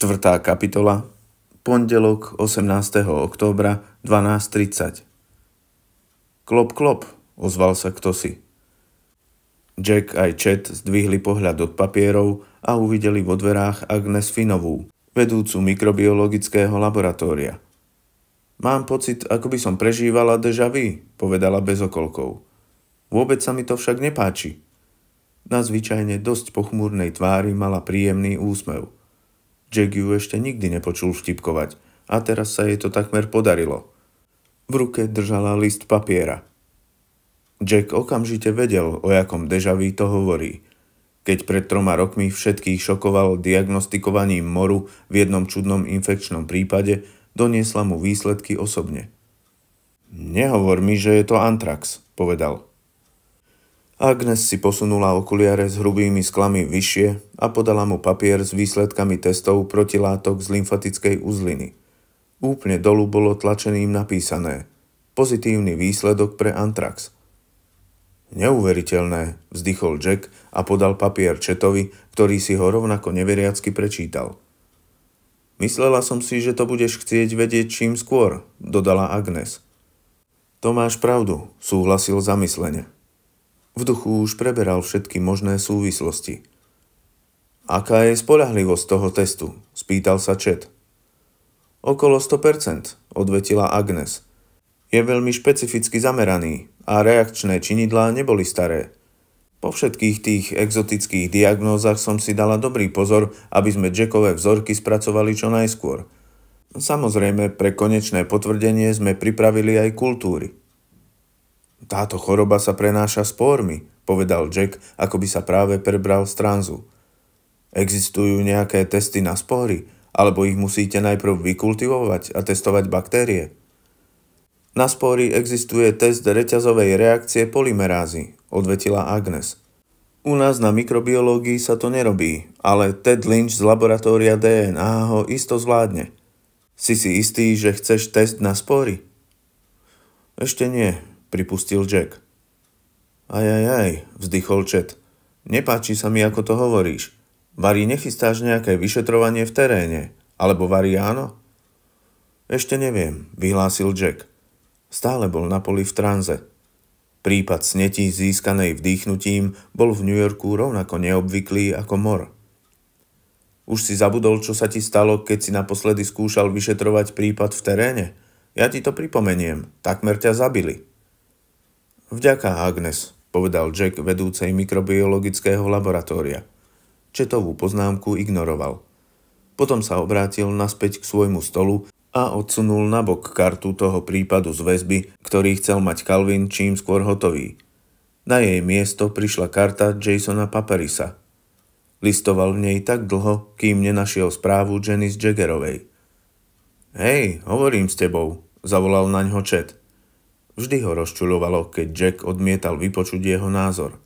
4. kapitola, pondelok 18. októbra 12.30. Klop, klop, ozval sa kto si. Jack aj Chet zdvihli pohľad od papierov a uvideli vo dverách Agnes Finovú, vedúcu mikrobiologického laboratória. Mám pocit, ako by som prežívala deja vu, povedala bez okolkov. Vôbec sa mi to však nepáči. Na zvyčajne dosť pochmúrnej tvári mala príjemný úsmev – Jack ju ešte nikdy nepočul vtipkovať a teraz sa jej to takmer podarilo. V ruke držala list papiera. Jack okamžite vedel, o jakom dežaví to hovorí. Keď pred troma rokmi všetkých šokoval diagnostikovaním moru v jednom čudnom infekčnom prípade, doniesla mu výsledky osobne. Nehovor mi, že je to antrax, povedal. Agnes si posunula okuliare s hrubými sklami vyššie a podala mu papier s výsledkami testov protilátok z lymfatickej uzliny. Úplne dolu bolo tlačeným napísané Pozitívny výsledok pre antrax. Neuveriteľné, vzdychol Jack a podal papier Četovi, ktorý si ho rovnako neveriacky prečítal. Myslela som si, že to budeš chcieť vedieť čím skôr, dodala Agnes. To máš pravdu, súhlasil zamyslene. V duchu už preberal všetky možné súvislosti. Aká je spolahlivosť toho testu? Spýtal sa Čet. Okolo 100%, odvetila Agnes. Je veľmi špecificky zameraný a reakčné činidlá neboli staré. Po všetkých tých exotických diagnózach som si dala dobrý pozor, aby sme Jackové vzorky spracovali čo najskôr. Samozrejme, pre konečné potvrdenie sme pripravili aj kultúry. Táto choroba sa prenáša spormi, povedal Jack, ako by sa práve prebral z tranzu. Existujú nejaké testy na spory, alebo ich musíte najprv vykultivovať a testovať baktérie. Na spory existuje test reťazovej reakcie polymerázy, odvetila Agnes. U nás na mikrobiológii sa to nerobí, ale Ted Lynch z laboratória DNA ho isto zvládne. Si si istý, že chceš test na spory? Ešte nie, pripustil Jack. Aj, aj, aj, vzdychol Chet. Nepáči sa mi, ako to hovoríš. Varí nechystáš nejaké vyšetrovanie v teréne, alebo varí áno? Ešte neviem, vyhlásil Jack. Stále bol na poli v tranze. Prípad snetí získanej vdýchnutím bol v New Yorku rovnako neobvyklý ako mor. Už si zabudol, čo sa ti stalo, keď si naposledy skúšal vyšetrovať prípad v teréne? Ja ti to pripomeniem, takmer ťa zabili. Vďaka Agnes, povedal Jack vedúcej mikrobiologického laboratória. Četovú poznámku ignoroval. Potom sa obrátil naspäť k svojmu stolu a odsunul nabok kartu toho prípadu z väzby, ktorý chcel mať Calvin čím skôr hotový. Na jej miesto prišla karta Jasona Paperisa. Listoval v nej tak dlho, kým nenašiel správu Janice Jaggerovej. Hej, hovorím s tebou, zavolal na ňo Chet. Vždy ho rozčulovalo, keď Jack odmietal vypočuť jeho názor.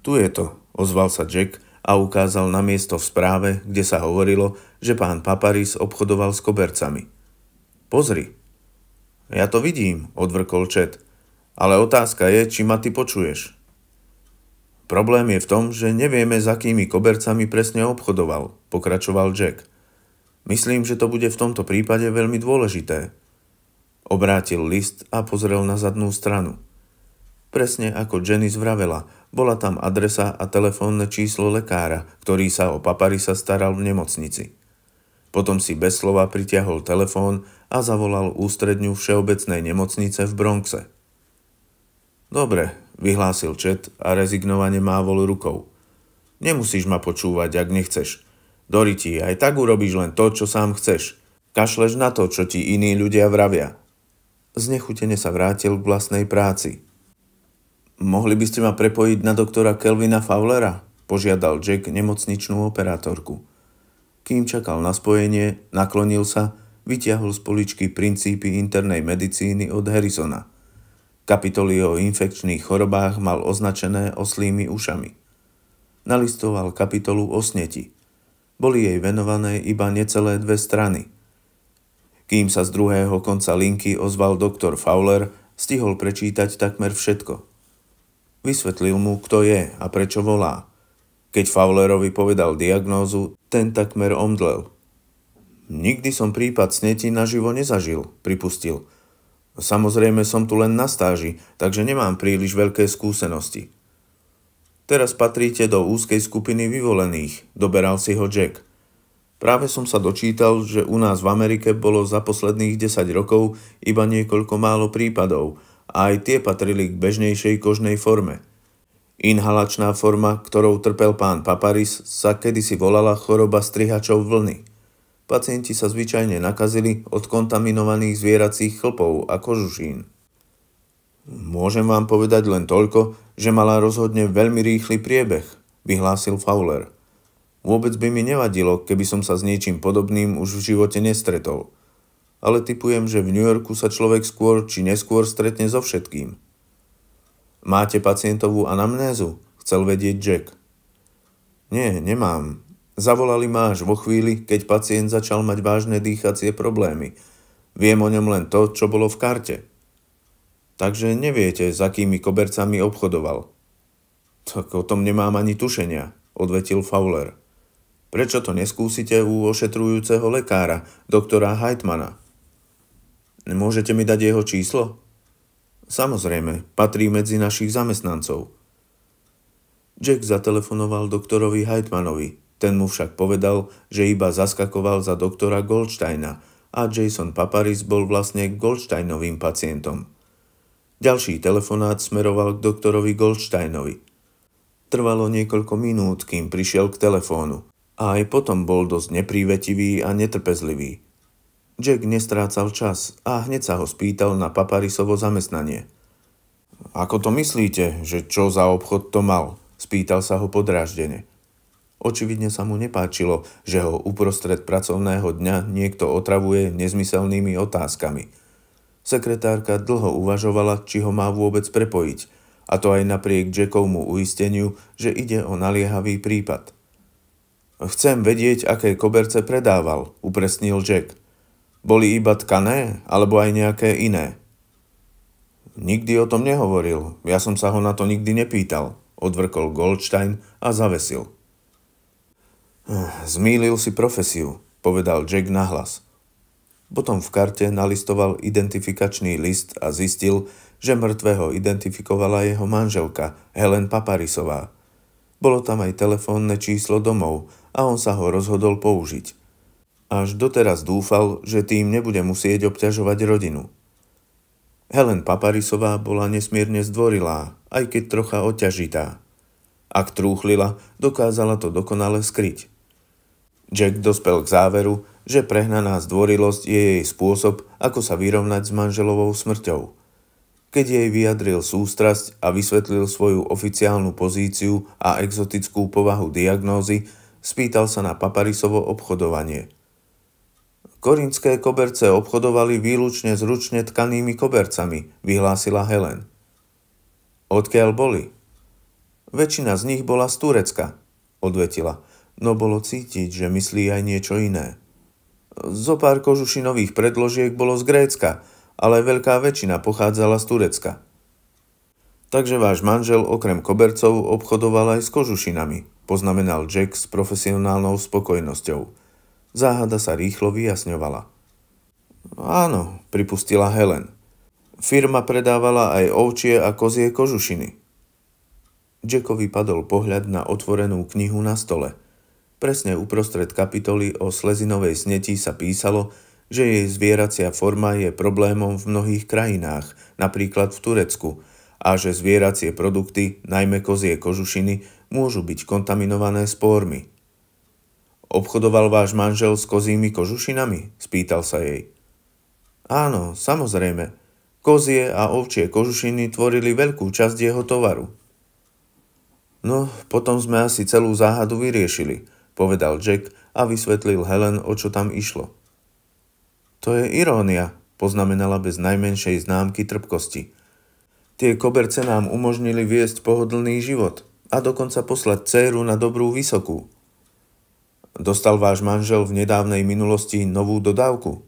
Tu je to, ozval sa Jack a ukázal na miesto v správe, kde sa hovorilo, že pán Paparis obchodoval s kobercami. Pozri. Ja to vidím, odvrkol Čet. Ale otázka je, či ma ty počuješ. Problém je v tom, že nevieme, za akými kobercami presne obchodoval, pokračoval Jack. Myslím, že to bude v tomto prípade veľmi dôležité. Obrátil list a pozrel na zadnú stranu. Presne ako Jenny zvravela, bola tam adresa a telefónne číslo lekára, ktorý sa o paparisa staral v nemocnici. Potom si bez slova pritiahol telefón a zavolal ústredňu Všeobecnej nemocnice v Bronxe. Dobre, vyhlásil Čet a rezignovane mávol rukou. Nemusíš ma počúvať, ak nechceš. Doriti, aj tak urobíš len to, čo sám chceš. Kašleš na to, čo ti iní ľudia vravia znechutene sa vrátil k vlastnej práci. Mohli by ste ma prepojiť na doktora Kelvina Fowlera? Požiadal Jack nemocničnú operátorku. Kým čakal na spojenie, naklonil sa, vytiahol z poličky princípy internej medicíny od Harrisona. Kapitoly o infekčných chorobách mal označené oslými ušami. Nalistoval kapitolu o sneti. Boli jej venované iba necelé dve strany – kým sa z druhého konca linky ozval doktor Fowler, stihol prečítať takmer všetko. Vysvetlil mu, kto je a prečo volá. Keď Fowlerovi povedal diagnózu, ten takmer omdlel. Nikdy som prípad sneti naživo nezažil, pripustil – Samozrejme som tu len na stáži, takže nemám príliš veľké skúsenosti. Teraz patríte do úzkej skupiny vyvolených, doberal si ho Jack. Práve som sa dočítal, že u nás v Amerike bolo za posledných 10 rokov iba niekoľko málo prípadov a aj tie patrili k bežnejšej kožnej forme. Inhalačná forma, ktorou trpel pán Paparis, sa kedysi volala choroba strihačov vlny. Pacienti sa zvyčajne nakazili od kontaminovaných zvieracích chlpov a kožušín. Môžem vám povedať len toľko, že mala rozhodne veľmi rýchly priebeh, vyhlásil Fowler. Vôbec by mi nevadilo, keby som sa s niečím podobným už v živote nestretol. Ale typujem, že v New Yorku sa človek skôr či neskôr stretne so všetkým. Máte pacientovú anamnézu? Chcel vedieť Jack. Nie, nemám. Zavolali ma až vo chvíli, keď pacient začal mať vážne dýchacie problémy. Viem o ňom len to, čo bolo v karte. Takže neviete, za akými kobercami obchodoval. Tak o tom nemám ani tušenia, odvetil Fowler. Prečo to neskúsite u ošetrujúceho lekára, doktora Heitmana? Môžete mi dať jeho číslo? Samozrejme, patrí medzi našich zamestnancov. Jack zatelefonoval doktorovi Heitmanovi. Ten mu však povedal, že iba zaskakoval za doktora Goldsteina a Jason Paparis bol vlastne Goldsteinovým pacientom. Ďalší telefonát smeroval k doktorovi Goldsteinovi. Trvalo niekoľko minút, kým prišiel k telefónu a aj potom bol dosť neprívetivý a netrpezlivý. Jack nestrácal čas a hneď sa ho spýtal na paparisovo zamestnanie. Ako to myslíte, že čo za obchod to mal? Spýtal sa ho podráždene. Očividne sa mu nepáčilo, že ho uprostred pracovného dňa niekto otravuje nezmyselnými otázkami. Sekretárka dlho uvažovala, či ho má vôbec prepojiť, a to aj napriek Jackovmu uisteniu, že ide o naliehavý prípad – Chcem vedieť, aké koberce predával, upresnil Jack. Boli iba tkané, alebo aj nejaké iné? Nikdy o tom nehovoril, ja som sa ho na to nikdy nepýtal, odvrkol Goldstein a zavesil. Eh, zmýlil si profesiu, povedal Jack nahlas. Potom v karte nalistoval identifikačný list a zistil, že mŕtvého identifikovala jeho manželka Helen Paparisová. Bolo tam aj telefónne číslo domov a on sa ho rozhodol použiť. Až doteraz dúfal, že tým nebude musieť obťažovať rodinu. Helen Paparisová bola nesmierne zdvorilá, aj keď trocha oťažitá. Ak trúchlila, dokázala to dokonale skryť. Jack dospel k záveru, že prehnaná zdvorilosť je jej spôsob, ako sa vyrovnať s manželovou smrťou. Keď jej vyjadril sústrasť a vysvetlil svoju oficiálnu pozíciu a exotickú povahu diagnózy, Spýtal sa na paparisovo obchodovanie. Korinské koberce obchodovali výlučne s ručne tkanými kobercami, vyhlásila Helen. Odkiaľ boli? Väčšina z nich bola z Turecka, odvetila, no bolo cítiť, že myslí aj niečo iné. Zo pár kožušinových predložiek bolo z Grécka, ale veľká väčšina pochádzala z Turecka. Takže váš manžel okrem kobercov obchodoval aj s kožušinami, poznamenal Jack s profesionálnou spokojnosťou. Záhada sa rýchlo vyjasňovala. Áno, pripustila Helen. Firma predávala aj ovčie a kozie kožušiny. Jackovi padol pohľad na otvorenú knihu na stole. Presne uprostred kapitoly o slezinovej sneti sa písalo, že jej zvieracia forma je problémom v mnohých krajinách, napríklad v Turecku, a že zvieracie produkty, najmä kozie kožušiny, môžu byť kontaminované spormi. Obchodoval váš manžel s kozími kožušinami? Spýtal sa jej. Áno, samozrejme. Kozie a ovčie kožušiny tvorili veľkú časť jeho tovaru. No, potom sme asi celú záhadu vyriešili, povedal Jack a vysvetlil Helen, o čo tam išlo. To je irónia, poznamenala bez najmenšej známky trpkosti. Tie koberce nám umožnili viesť pohodlný život – a dokonca poslať dceru na dobrú vysokú. Dostal váš manžel v nedávnej minulosti novú dodávku?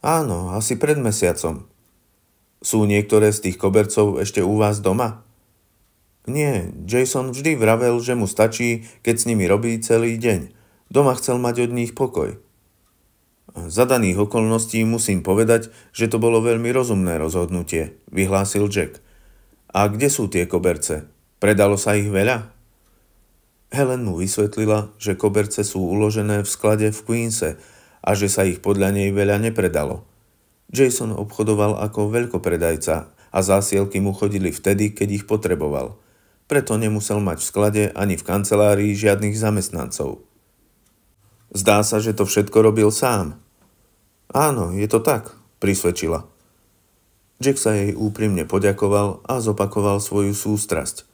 Áno, asi pred mesiacom. Sú niektoré z tých kobercov ešte u vás doma? Nie, Jason vždy vravel, že mu stačí, keď s nimi robí celý deň. Doma chcel mať od nich pokoj. Za daných okolností musím povedať, že to bolo veľmi rozumné rozhodnutie, vyhlásil Jack. A kde sú tie koberce? Predalo sa ich veľa? Helen mu vysvetlila, že koberce sú uložené v sklade v Queense a že sa ich podľa nej veľa nepredalo. Jason obchodoval ako veľkopredajca a zásielky mu chodili vtedy, keď ich potreboval. Preto nemusel mať v sklade ani v kancelárii žiadnych zamestnancov. Zdá sa, že to všetko robil sám. Áno, je to tak, prisvedčila. Jack sa jej úprimne poďakoval a zopakoval svoju sústrasť.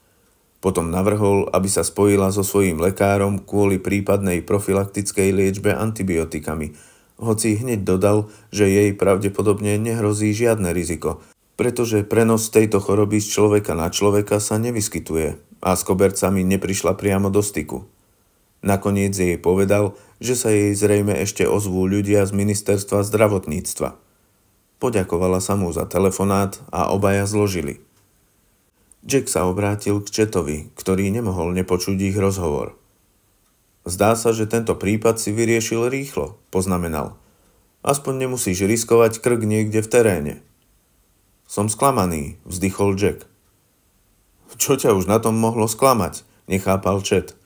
Potom navrhol, aby sa spojila so svojím lekárom kvôli prípadnej profilaktickej liečbe antibiotikami, hoci hneď dodal, že jej pravdepodobne nehrozí žiadne riziko, pretože prenos tejto choroby z človeka na človeka sa nevyskytuje a s kobercami neprišla priamo do styku. Nakoniec jej povedal, že sa jej zrejme ešte ozvú ľudia z ministerstva zdravotníctva. Poďakovala sa mu za telefonát a obaja zložili. Jack sa obrátil k Četovi, ktorý nemohol nepočuť ich rozhovor. Zdá sa, že tento prípad si vyriešil rýchlo, poznamenal. Aspoň nemusíš riskovať krk niekde v teréne. Som sklamaný, vzdychol Jack. Čo ťa už na tom mohlo sklamať, nechápal Čet.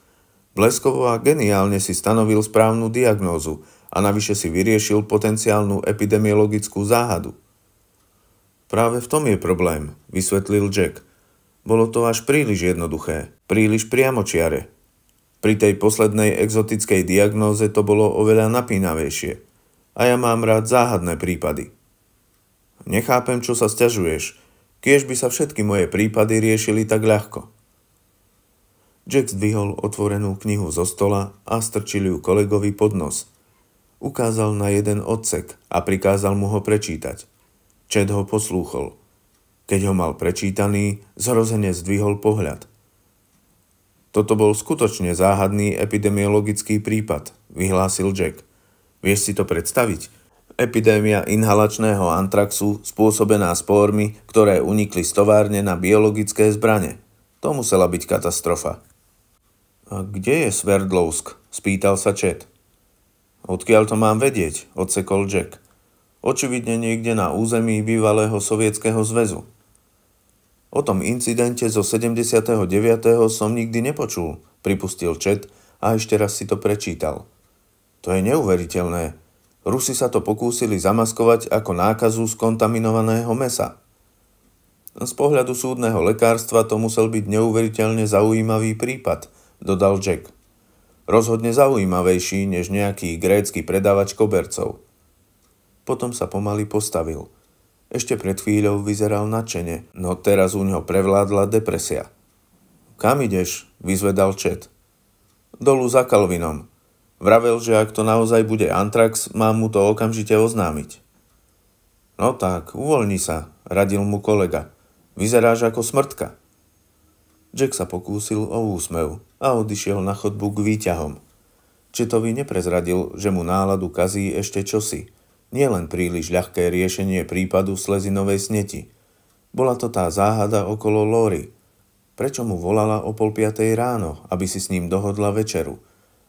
Bleskovo a geniálne si stanovil správnu diagnózu a navyše si vyriešil potenciálnu epidemiologickú záhadu. Práve v tom je problém, vysvetlil Jack. Bolo to až príliš jednoduché, príliš priamočiare. Pri tej poslednej exotickej diagnóze to bolo oveľa napínavejšie. A ja mám rád záhadné prípady. Nechápem, čo sa stiažuješ, Kiež by sa všetky moje prípady riešili tak ľahko. Jack zdvihol otvorenú knihu zo stola a strčil ju kolegovi pod nos. Ukázal na jeden odsek a prikázal mu ho prečítať. Čed ho poslúchol – keď ho mal prečítaný, zrozene zdvihol pohľad. Toto bol skutočne záhadný epidemiologický prípad, vyhlásil Jack. Vieš si to predstaviť? Epidémia inhalačného antraxu spôsobená spormi, ktoré unikli z továrne na biologické zbrane. To musela byť katastrofa. A kde je Sverdlovsk? spýtal sa Čet. Odkiaľ to mám vedieť, odsekol Jack. Očividne niekde na území bývalého sovietského zväzu. O tom incidente zo 79. som nikdy nepočul, pripustil Čet a ešte raz si to prečítal. To je neuveriteľné. Rusi sa to pokúsili zamaskovať ako nákazu z kontaminovaného mesa. Z pohľadu súdneho lekárstva to musel byť neuveriteľne zaujímavý prípad, dodal Jack. Rozhodne zaujímavejší než nejaký grécky predávač kobercov. Potom sa pomaly postavil – ešte pred chvíľou vyzeral nadšene, no teraz u neho prevládla depresia. Kam ideš? vyzvedal Čet. Dolu za Kalvinom. Vravel, že ak to naozaj bude Antrax, mám mu to okamžite oznámiť. No tak, uvoľni sa, radil mu kolega. Vyzeráš ako smrtka. Jack sa pokúsil o úsmev a odišiel na chodbu k výťahom. Četovi neprezradil, že mu náladu kazí ešte čosi – nie len príliš ľahké riešenie prípadu slezinovej sneti. Bola to tá záhada okolo Lóry. Prečo mu volala o pol piatej ráno, aby si s ním dohodla večeru?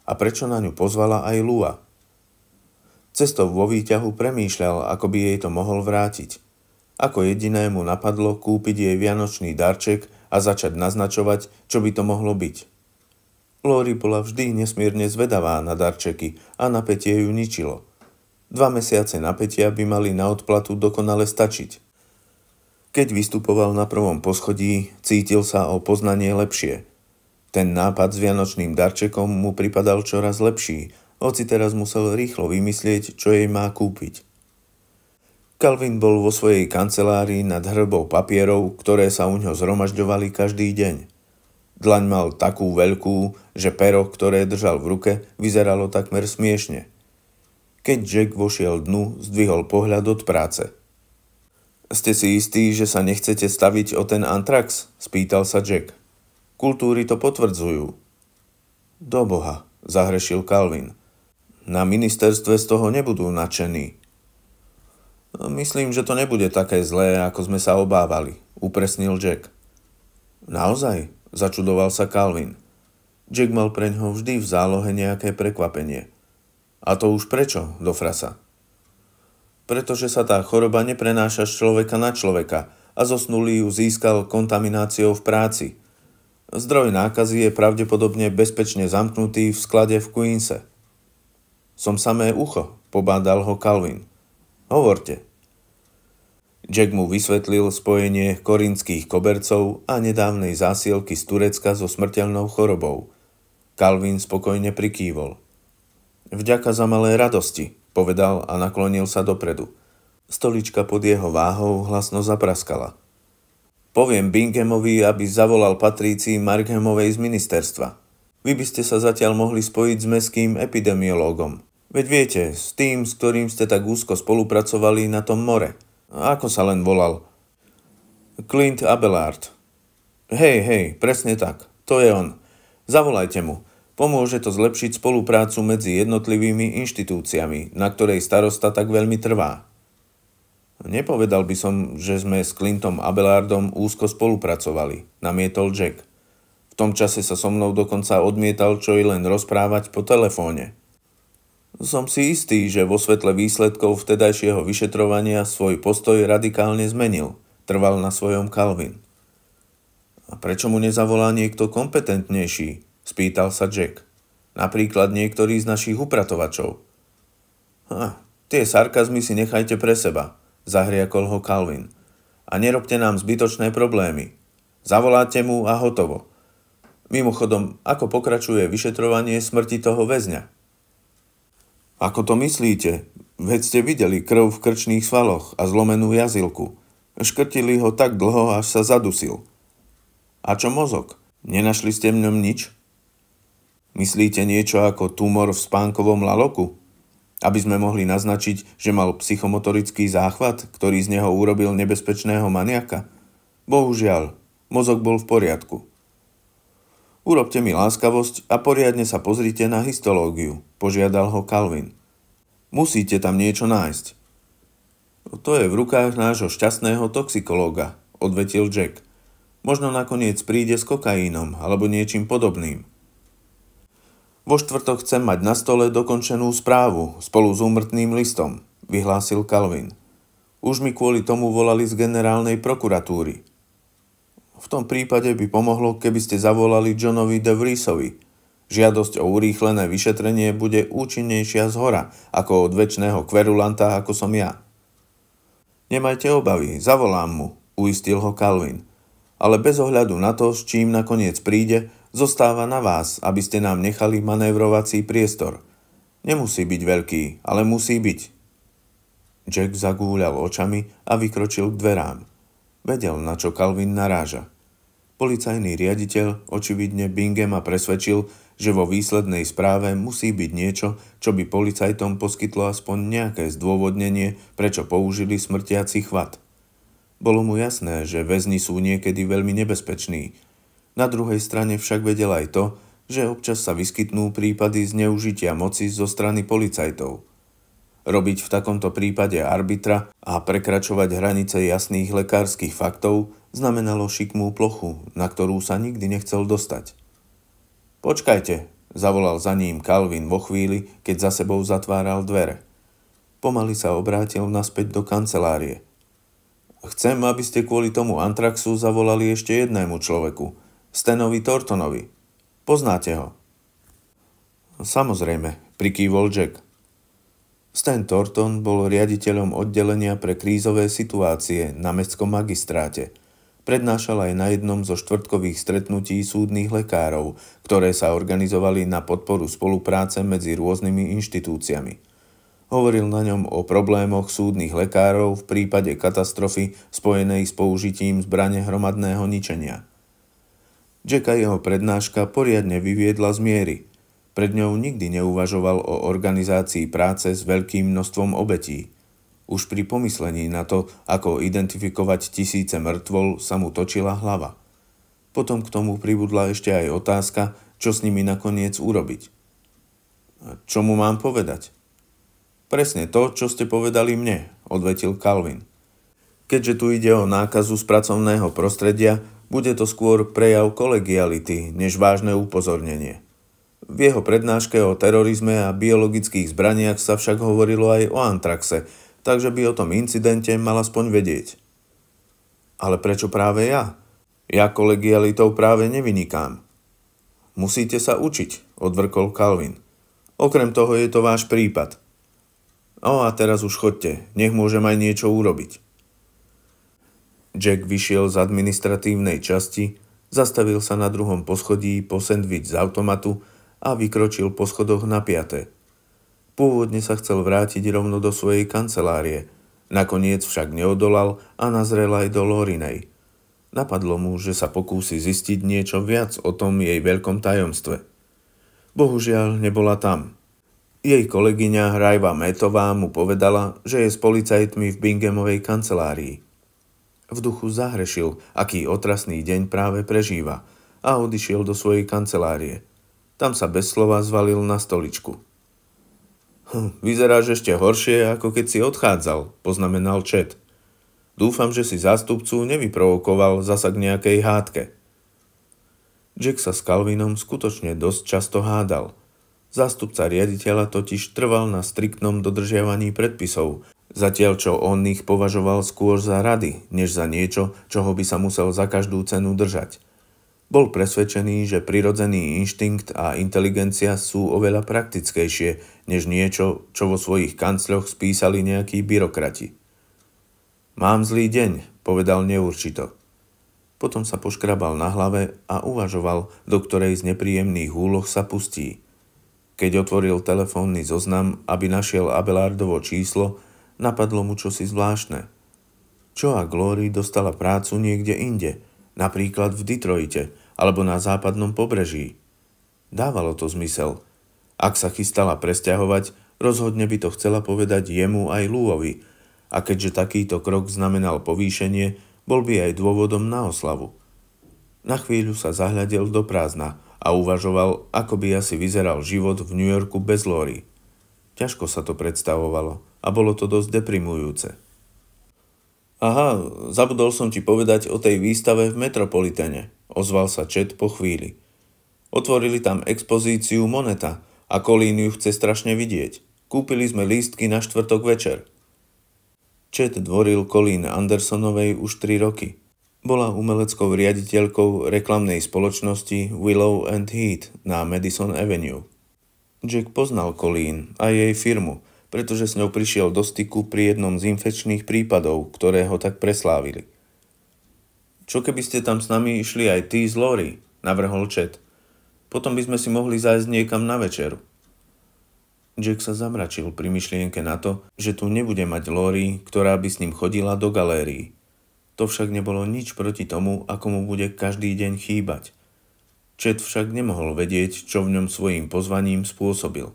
A prečo na ňu pozvala aj Lua? Cestou vo výťahu premýšľal, ako by jej to mohol vrátiť. Ako jediné mu napadlo kúpiť jej vianočný darček a začať naznačovať, čo by to mohlo byť. Lori bola vždy nesmierne zvedavá na darčeky a napätie ju ničilo. Dva mesiace napätia by mali na odplatu dokonale stačiť. Keď vystupoval na prvom poschodí, cítil sa o poznanie lepšie. Ten nápad s vianočným darčekom mu pripadal čoraz lepší, hoci teraz musel rýchlo vymyslieť, čo jej má kúpiť. Calvin bol vo svojej kancelárii nad hrbou papierov, ktoré sa u ňo zhromažďovali každý deň. Dlaň mal takú veľkú, že pero, ktoré držal v ruke, vyzeralo takmer smiešne – keď Jack vošiel dnu, zdvihol pohľad od práce. Ste si istí, že sa nechcete staviť o ten antrax? spýtal sa Jack. Kultúry to potvrdzujú. Do boha, zahrešil Calvin. Na ministerstve z toho nebudú nadšení. No, myslím, že to nebude také zlé, ako sme sa obávali, upresnil Jack. Naozaj? Začudoval sa Calvin. Jack mal ňoho vždy v zálohe nejaké prekvapenie – a to už prečo, do frasa? Pretože sa tá choroba neprenáša z človeka na človeka a zosnulý ju získal kontamináciou v práci. Zdroj nákazy je pravdepodobne bezpečne zamknutý v sklade v Queense. Som samé ucho, pobádal ho Calvin. Hovorte. Jack mu vysvetlil spojenie korinských kobercov a nedávnej zásielky z Turecka so smrteľnou chorobou. Calvin spokojne prikývol. Vďaka za malé radosti, povedal a naklonil sa dopredu. Stolička pod jeho váhou hlasno zapraskala. Poviem Binghamovi, aby zavolal Patrícii Markhamovej z ministerstva. Vy by ste sa zatiaľ mohli spojiť s meským epidemiológom. Veď viete, s tým, s ktorým ste tak úzko spolupracovali na tom more. Ako sa len volal? Clint Abelard. Hej, hej, presne tak. To je on. Zavolajte mu. Pomôže to zlepšiť spoluprácu medzi jednotlivými inštitúciami, na ktorej starosta tak veľmi trvá. Nepovedal by som, že sme s Clintom Abelardom úzko spolupracovali, namietol Jack. V tom čase sa so mnou dokonca odmietal čo i len rozprávať po telefóne. Som si istý, že vo svetle výsledkov vtedajšieho vyšetrovania svoj postoj radikálne zmenil, trval na svojom Calvin. A prečo mu nezavolá niekto kompetentnejší, Spýtal sa Jack. Napríklad niektorý z našich upratovačov. Ha, tie sarkazmy si nechajte pre seba, zahriakol ho Calvin. A nerobte nám zbytočné problémy. Zavoláte mu a hotovo. Mimochodom, ako pokračuje vyšetrovanie smrti toho väzňa? Ako to myslíte? Veď ste videli krv v krčných svaloch a zlomenú jazilku. Škrtili ho tak dlho, až sa zadusil. A čo mozog? Nenašli ste v ňom nič? Myslíte niečo ako tumor v spánkovom laloku? Aby sme mohli naznačiť, že mal psychomotorický záchvat, ktorý z neho urobil nebezpečného maniaka? Bohužiaľ, mozog bol v poriadku. Urobte mi láskavosť a poriadne sa pozrite na histológiu, požiadal ho Calvin. Musíte tam niečo nájsť. To je v rukách nášho šťastného toxikológa, odvetil Jack. Možno nakoniec príde s kokainom alebo niečím podobným. Vo štvrtok chcem mať na stole dokončenú správu spolu s úmrtným listom, vyhlásil Kalvin. Už mi kvôli tomu volali z generálnej prokuratúry. V tom prípade by pomohlo, keby ste zavolali Johnovi de Vriesovi. Žiadosť o urýchlené vyšetrenie bude účinnejšia z hora, ako od väčšného kverulanta, ako som ja. Nemajte obavy, zavolám mu, uistil ho Calvin. Ale bez ohľadu na to, s čím nakoniec príde, Zostáva na vás, aby ste nám nechali manévrovací priestor. Nemusí byť veľký, ale musí byť. Jack zagúľal očami a vykročil k dverám. Vedel, na čo Calvin naráža. Policajný riaditeľ očividne Bingema presvedčil, že vo výslednej správe musí byť niečo, čo by policajtom poskytlo aspoň nejaké zdôvodnenie, prečo použili smrtiaci chvat. Bolo mu jasné, že väzni sú niekedy veľmi nebezpeční na druhej strane však vedel aj to, že občas sa vyskytnú prípady zneužitia moci zo strany policajtov. Robiť v takomto prípade arbitra a prekračovať hranice jasných lekárskych faktov znamenalo šikmú plochu, na ktorú sa nikdy nechcel dostať. Počkajte, zavolal za ním Calvin vo chvíli, keď za sebou zatváral dvere. Pomaly sa obrátil naspäť do kancelárie. Chcem, aby ste kvôli tomu antraxu zavolali ešte jednému človeku – Stanovi Tortonovi. Poznáte ho? Samozrejme, prikývol Jack. Stan Thornton bol riaditeľom oddelenia pre krízové situácie na mestskom magistráte. Prednášal aj na jednom zo štvrtkových stretnutí súdnych lekárov, ktoré sa organizovali na podporu spolupráce medzi rôznymi inštitúciami. Hovoril na ňom o problémoch súdnych lekárov v prípade katastrofy spojenej s použitím zbrane hromadného ničenia – Jacka jeho prednáška poriadne vyviedla z miery. Pred ňou nikdy neuvažoval o organizácii práce s veľkým množstvom obetí. Už pri pomyslení na to, ako identifikovať tisíce mŕtvol, sa mu točila hlava. Potom k tomu pribudla ešte aj otázka, čo s nimi nakoniec urobiť. Čo mu mám povedať? Presne to, čo ste povedali mne, odvetil Calvin. Keďže tu ide o nákazu z pracovného prostredia, bude to skôr prejav kolegiality, než vážne upozornenie. V jeho prednáške o terorizme a biologických zbraniach sa však hovorilo aj o antraxe, takže by o tom incidente mal aspoň vedieť. Ale prečo práve ja? Ja kolegialitou práve nevynikám. Musíte sa učiť, odvrkol Calvin. Okrem toho je to váš prípad. O no a teraz už chodte, nech môžem aj niečo urobiť. Jack vyšiel z administratívnej časti, zastavil sa na druhom poschodí po sendvič z automatu a vykročil po schodoch na piaté. Pôvodne sa chcel vrátiť rovno do svojej kancelárie, nakoniec však neodolal a nazrel aj do Lorinej. Napadlo mu, že sa pokúsi zistiť niečo viac o tom jej veľkom tajomstve. Bohužiaľ nebola tam – jej kolegyňa Rajva Metová mu povedala, že je s policajtmi v Binghamovej kancelárii. V duchu zahrešil, aký otrasný deň práve prežíva a odišiel do svojej kancelárie. Tam sa bez slova zvalil na stoličku. Hm, vyzeráš ešte horšie, ako keď si odchádzal, poznamenal Čet. Dúfam, že si zástupcu nevyprovokoval zasa k nejakej hádke. Jack sa s Calvinom skutočne dosť často hádal – Zástupca riaditeľa totiž trval na striktnom dodržiavaní predpisov Zatiaľ čo on ich považoval skôr za rady, než za niečo, čoho by sa musel za každú cenu držať. Bol presvedčený, že prirodzený inštinkt a inteligencia sú oveľa praktickejšie, než niečo, čo vo svojich kancľoch spísali nejakí byrokrati. Mám zlý deň, povedal neurčito. Potom sa poškrabal na hlave a uvažoval, do ktorej z nepríjemných úloh sa pustí. Keď otvoril telefónny zoznam, aby našiel Abelardovo číslo, Napadlo mu čosi zvláštne. Čo a Glory dostala prácu niekde inde, napríklad v Detroite alebo na západnom pobreží. Dávalo to zmysel. Ak sa chystala presťahovať, rozhodne by to chcela povedať jemu aj Lúovi, a keďže takýto krok znamenal povýšenie, bol by aj dôvodom na oslavu. Na chvíľu sa zahľadil do prázdna a uvažoval, ako by asi vyzeral život v New Yorku bez Lóry. Ťažko sa to predstavovalo a bolo to dosť deprimujúce. Aha, zabudol som ti povedať o tej výstave v Metropolitene, ozval sa Čet po chvíli. Otvorili tam expozíciu Moneta a Kolín ju chce strašne vidieť. Kúpili sme lístky na štvrtok večer. Čet dvoril Kolín Andersonovej už 3 roky. Bola umeleckou riaditeľkou reklamnej spoločnosti Willow and Heat na Madison Avenue. Jack poznal Colleen a jej firmu pretože s ňou prišiel do styku pri jednom z infekčných prípadov, ktoré ho tak preslávili. Čo keby ste tam s nami išli aj ty z Lory, navrhol Čet. Potom by sme si mohli zájsť niekam na večeru. Jack sa zamračil pri myšlienke na to, že tu nebude mať Lori, ktorá by s ním chodila do galérií. To však nebolo nič proti tomu, ako mu bude každý deň chýbať. Čet však nemohol vedieť, čo v ňom svojim pozvaním spôsobil.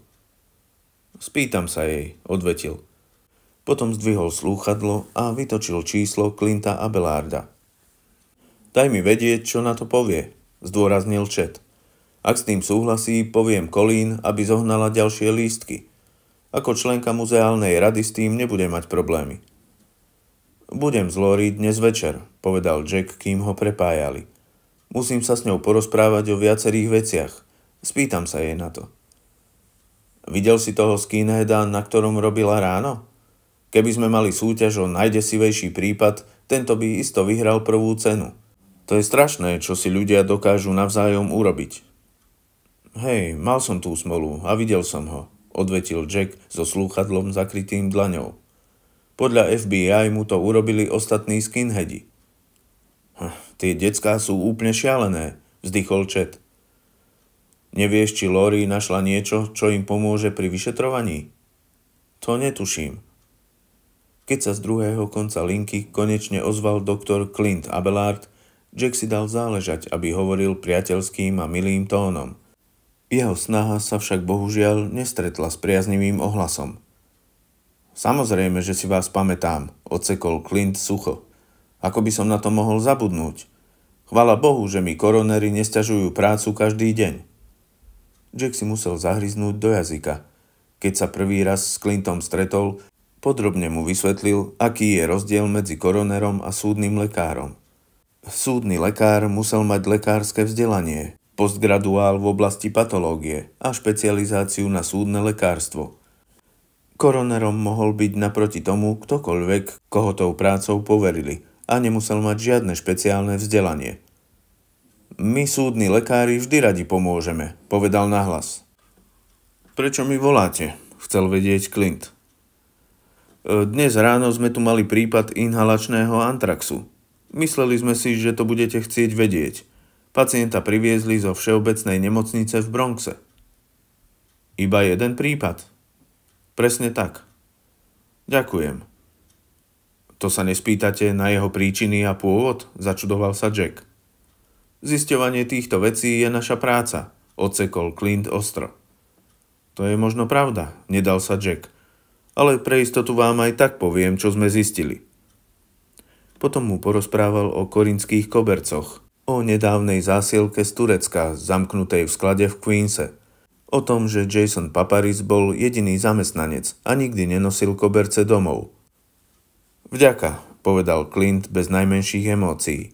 Spýtam sa jej, odvetil. Potom zdvihol slúchadlo a vytočil číslo Klinta Abelarda. Daj mi vedieť, čo na to povie, zdôraznil Čet. Ak s tým súhlasí, poviem Kolín, aby zohnala ďalšie lístky. Ako členka muzeálnej rady s tým nebude mať problémy. Budem z Lori dnes večer, povedal Jack, kým ho prepájali. Musím sa s ňou porozprávať o viacerých veciach. Spýtam sa jej na to. Videl si toho skinheada, na ktorom robila ráno? Keby sme mali súťaž o najdesivejší prípad, tento by isto vyhral prvú cenu. To je strašné, čo si ľudia dokážu navzájom urobiť. Hej, mal som tú smolu a videl som ho, odvetil Jack so slúchadlom zakrytým dlaňou. Podľa FBI mu to urobili ostatní skinheadi. Hm, tie decká sú úplne šialené, vzdychol Čet. Nevieš, či Lori našla niečo, čo im pomôže pri vyšetrovaní? To netuším. Keď sa z druhého konca linky konečne ozval doktor Clint Abelard, Jack si dal záležať, aby hovoril priateľským a milým tónom. Jeho snaha sa však bohužiaľ nestretla s priaznivým ohlasom. Samozrejme, že si vás pamätám, odsekol Clint sucho. Ako by som na to mohol zabudnúť? Chvala Bohu, že mi koronery nestiažujú prácu každý deň. Jack si musel zahryznúť do jazyka. Keď sa prvý raz s Clintom stretol, podrobne mu vysvetlil, aký je rozdiel medzi koronerom a súdnym lekárom. Súdny lekár musel mať lekárske vzdelanie, postgraduál v oblasti patológie a špecializáciu na súdne lekárstvo. Koronerom mohol byť naproti tomu ktokoľvek, koho tou prácou poverili a nemusel mať žiadne špeciálne vzdelanie. My súdni lekári vždy radi pomôžeme, povedal nahlas. Prečo mi voláte? Chcel vedieť Clint. E, dnes ráno sme tu mali prípad inhalačného antraxu. Mysleli sme si, že to budete chcieť vedieť. Pacienta priviezli zo Všeobecnej nemocnice v Bronxe. Iba jeden prípad. Presne tak. Ďakujem. To sa nespýtate na jeho príčiny a pôvod? Začudoval sa Jack. Zisťovanie týchto vecí je naša práca, ocekol Clint ostro. To je možno pravda, nedal sa Jack. Ale pre istotu vám aj tak poviem, čo sme zistili. Potom mu porozprával o korinských kobercoch, o nedávnej zásielke z Turecka, zamknutej v sklade v Queense, o tom, že Jason Paparis bol jediný zamestnanec a nikdy nenosil koberce domov. Vďaka, povedal Clint bez najmenších emócií.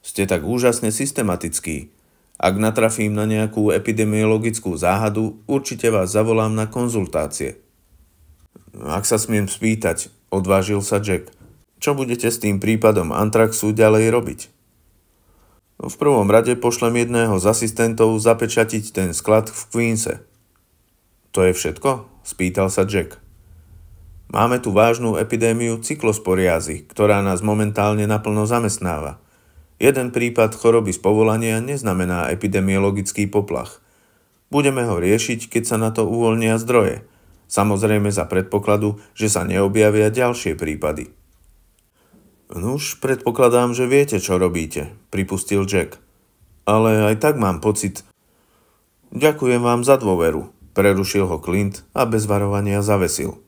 Ste tak úžasne systematickí. Ak natrafím na nejakú epidemiologickú záhadu, určite vás zavolám na konzultácie. Ak sa smiem spýtať, odvážil sa Jack, čo budete s tým prípadom Antraxu ďalej robiť? No, v prvom rade pošlem jedného z asistentov zapečatiť ten sklad v Queense. To je všetko? spýtal sa Jack. Máme tu vážnu epidémiu cyklosporiázy, ktorá nás momentálne naplno zamestnáva – Jeden prípad choroby z povolania neznamená epidemiologický poplach. Budeme ho riešiť, keď sa na to uvoľnia zdroje. Samozrejme za predpokladu, že sa neobjavia ďalšie prípady. Nuž, predpokladám, že viete, čo robíte, pripustil Jack. Ale aj tak mám pocit... Ďakujem vám za dôveru, prerušil ho Clint a bez varovania zavesil.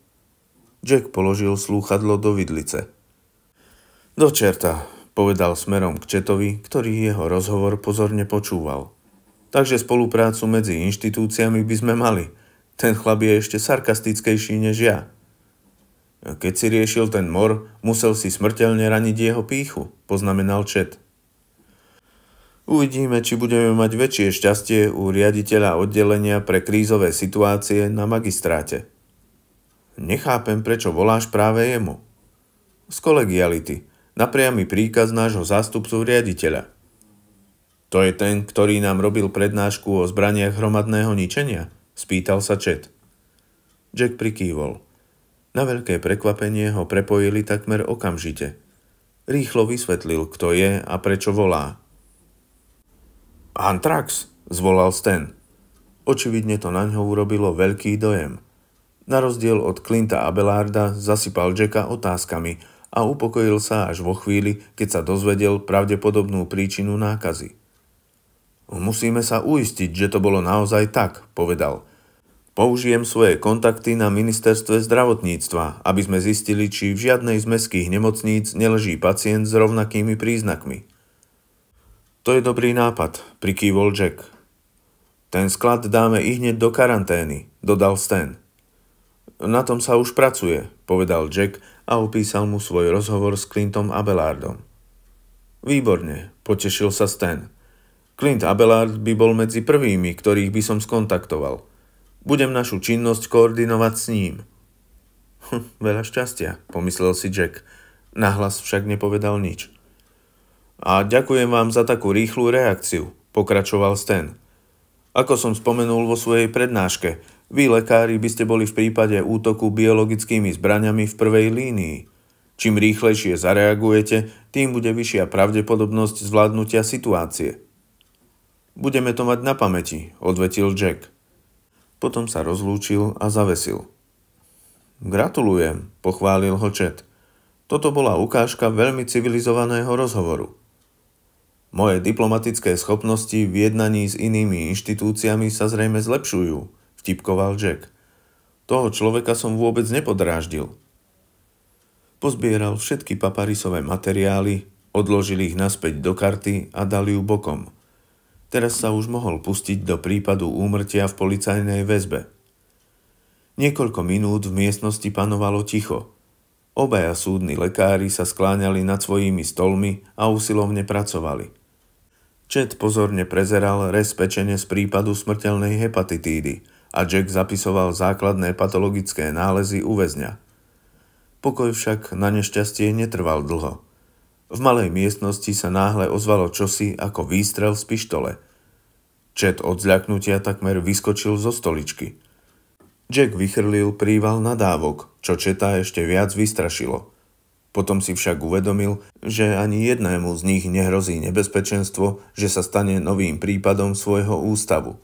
Jack položil slúchadlo do vidlice. Do čerta, povedal smerom k Četovi, ktorý jeho rozhovor pozorne počúval. Takže spoluprácu medzi inštitúciami by sme mali. Ten chlap je ešte sarkastickejší než ja. Keď si riešil ten mor, musel si smrteľne raniť jeho píchu, poznamenal Čet. Uvidíme, či budeme mať väčšie šťastie u riaditeľa oddelenia pre krízové situácie na magistráte. Nechápem, prečo voláš práve jemu. Z kolegiality – na priamy príkaz nášho zástupcu riaditeľa. To je ten, ktorý nám robil prednášku o zbraniach hromadného ničenia? Spýtal sa Čet. Jack prikývol. Na veľké prekvapenie ho prepojili takmer okamžite. Rýchlo vysvetlil, kto je a prečo volá. Antrax, zvolal Sten. Očividne to na ňo urobilo veľký dojem. Na rozdiel od Clinta Abelarda zasypal Jacka otázkami – a upokojil sa až vo chvíli, keď sa dozvedel pravdepodobnú príčinu nákazy. Musíme sa uistiť, že to bolo naozaj tak, povedal. Použijem svoje kontakty na ministerstve zdravotníctva, aby sme zistili, či v žiadnej z mestských nemocníc neleží pacient s rovnakými príznakmi. To je dobrý nápad, prikývol Jack. Ten sklad dáme i hneď do karantény, dodal Stan. Na tom sa už pracuje, povedal Jack a opísal mu svoj rozhovor s Clintom Abelardom. Výborne, potešil sa Stan. Clint Abelard by bol medzi prvými, ktorých by som skontaktoval. Budem našu činnosť koordinovať s ním. Hm, veľa šťastia, pomyslel si Jack. Nahlas však nepovedal nič. A ďakujem vám za takú rýchlu reakciu, pokračoval Stan. Ako som spomenul vo svojej prednáške, vy, lekári, by ste boli v prípade útoku biologickými zbraňami v prvej línii. Čím rýchlejšie zareagujete, tým bude vyššia pravdepodobnosť zvládnutia situácie. Budeme to mať na pamäti, odvetil Jack. Potom sa rozlúčil a zavesil. Gratulujem, pochválil ho Chet. Toto bola ukážka veľmi civilizovaného rozhovoru. Moje diplomatické schopnosti v jednaní s inými inštitúciami sa zrejme zlepšujú, vtipkoval Jack. Toho človeka som vôbec nepodráždil. Pozbieral všetky paparisové materiály, odložil ich naspäť do karty a dal ju bokom. Teraz sa už mohol pustiť do prípadu úmrtia v policajnej väzbe. Niekoľko minút v miestnosti panovalo ticho. Obaja súdni lekári sa skláňali nad svojimi stolmi a usilovne pracovali. Čet pozorne prezeral respečenie z prípadu smrteľnej hepatitídy – a Jack zapisoval základné patologické nálezy u väzňa. Pokoj však na nešťastie netrval dlho. V malej miestnosti sa náhle ozvalo čosi ako výstrel z pištole. Čet od zľaknutia takmer vyskočil zo stoličky. Jack vychrlil príval nadávok, čo Četa ešte viac vystrašilo – potom si však uvedomil, že ani jednému z nich nehrozí nebezpečenstvo, že sa stane novým prípadom svojho ústavu.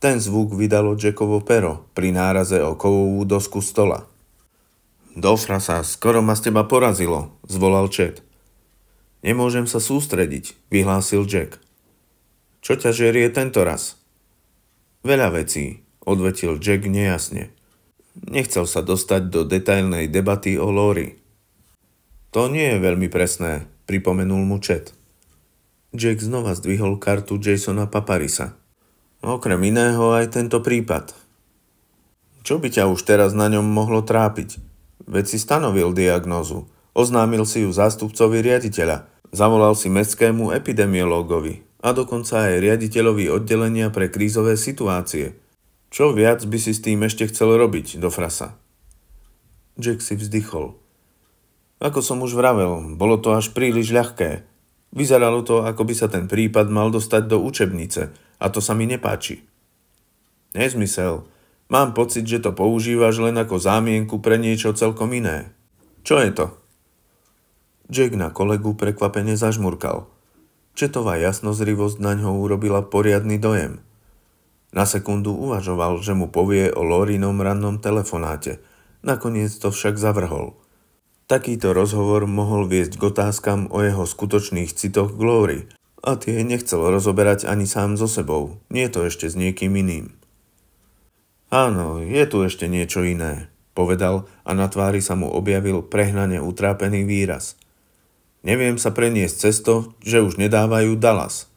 Ten zvuk vydalo Jackovo pero pri náraze o kovovú dosku stola. Do frasa, skoro ma z teba porazilo, zvolal Chad. Nemôžem sa sústrediť, vyhlásil Jack. Čo ťa žerie tento raz? Veľa vecí, odvetil Jack nejasne. Nechcel sa dostať do detailnej debaty o Lori. To nie je veľmi presné, pripomenul mu Chad. Jack znova zdvihol kartu Jasona Paparisa – Okrem iného aj tento prípad. Čo by ťa už teraz na ňom mohlo trápiť? Veď si stanovil diagnózu. Oznámil si ju zástupcovi riaditeľa. Zavolal si mestskému epidemiológovi a dokonca aj riaditeľovi oddelenia pre krízové situácie. Čo viac by si s tým ešte chcel robiť, do frasa? Jack si vzdychol. Ako som už vravel, bolo to až príliš ľahké. Vyzeralo to, ako by sa ten prípad mal dostať do učebnice – a to sa mi nepáči. Nezmysel. Mám pocit, že to používaš len ako zámienku pre niečo celkom iné. Čo je to? Jack na kolegu prekvapene zažmurkal. Četová jasnozrivosť na ňo urobila poriadny dojem. Na sekundu uvažoval, že mu povie o Lorinom rannom telefonáte. Nakoniec to však zavrhol. Takýto rozhovor mohol viesť k otázkam o jeho skutočných citoch Glory a tie nechcel rozoberať ani sám so sebou, nie to ešte s niekým iným. Áno, je tu ešte niečo iné, povedal a na tvári sa mu objavil prehnane utrápený výraz. Neviem sa preniesť cesto, že už nedávajú Dallas.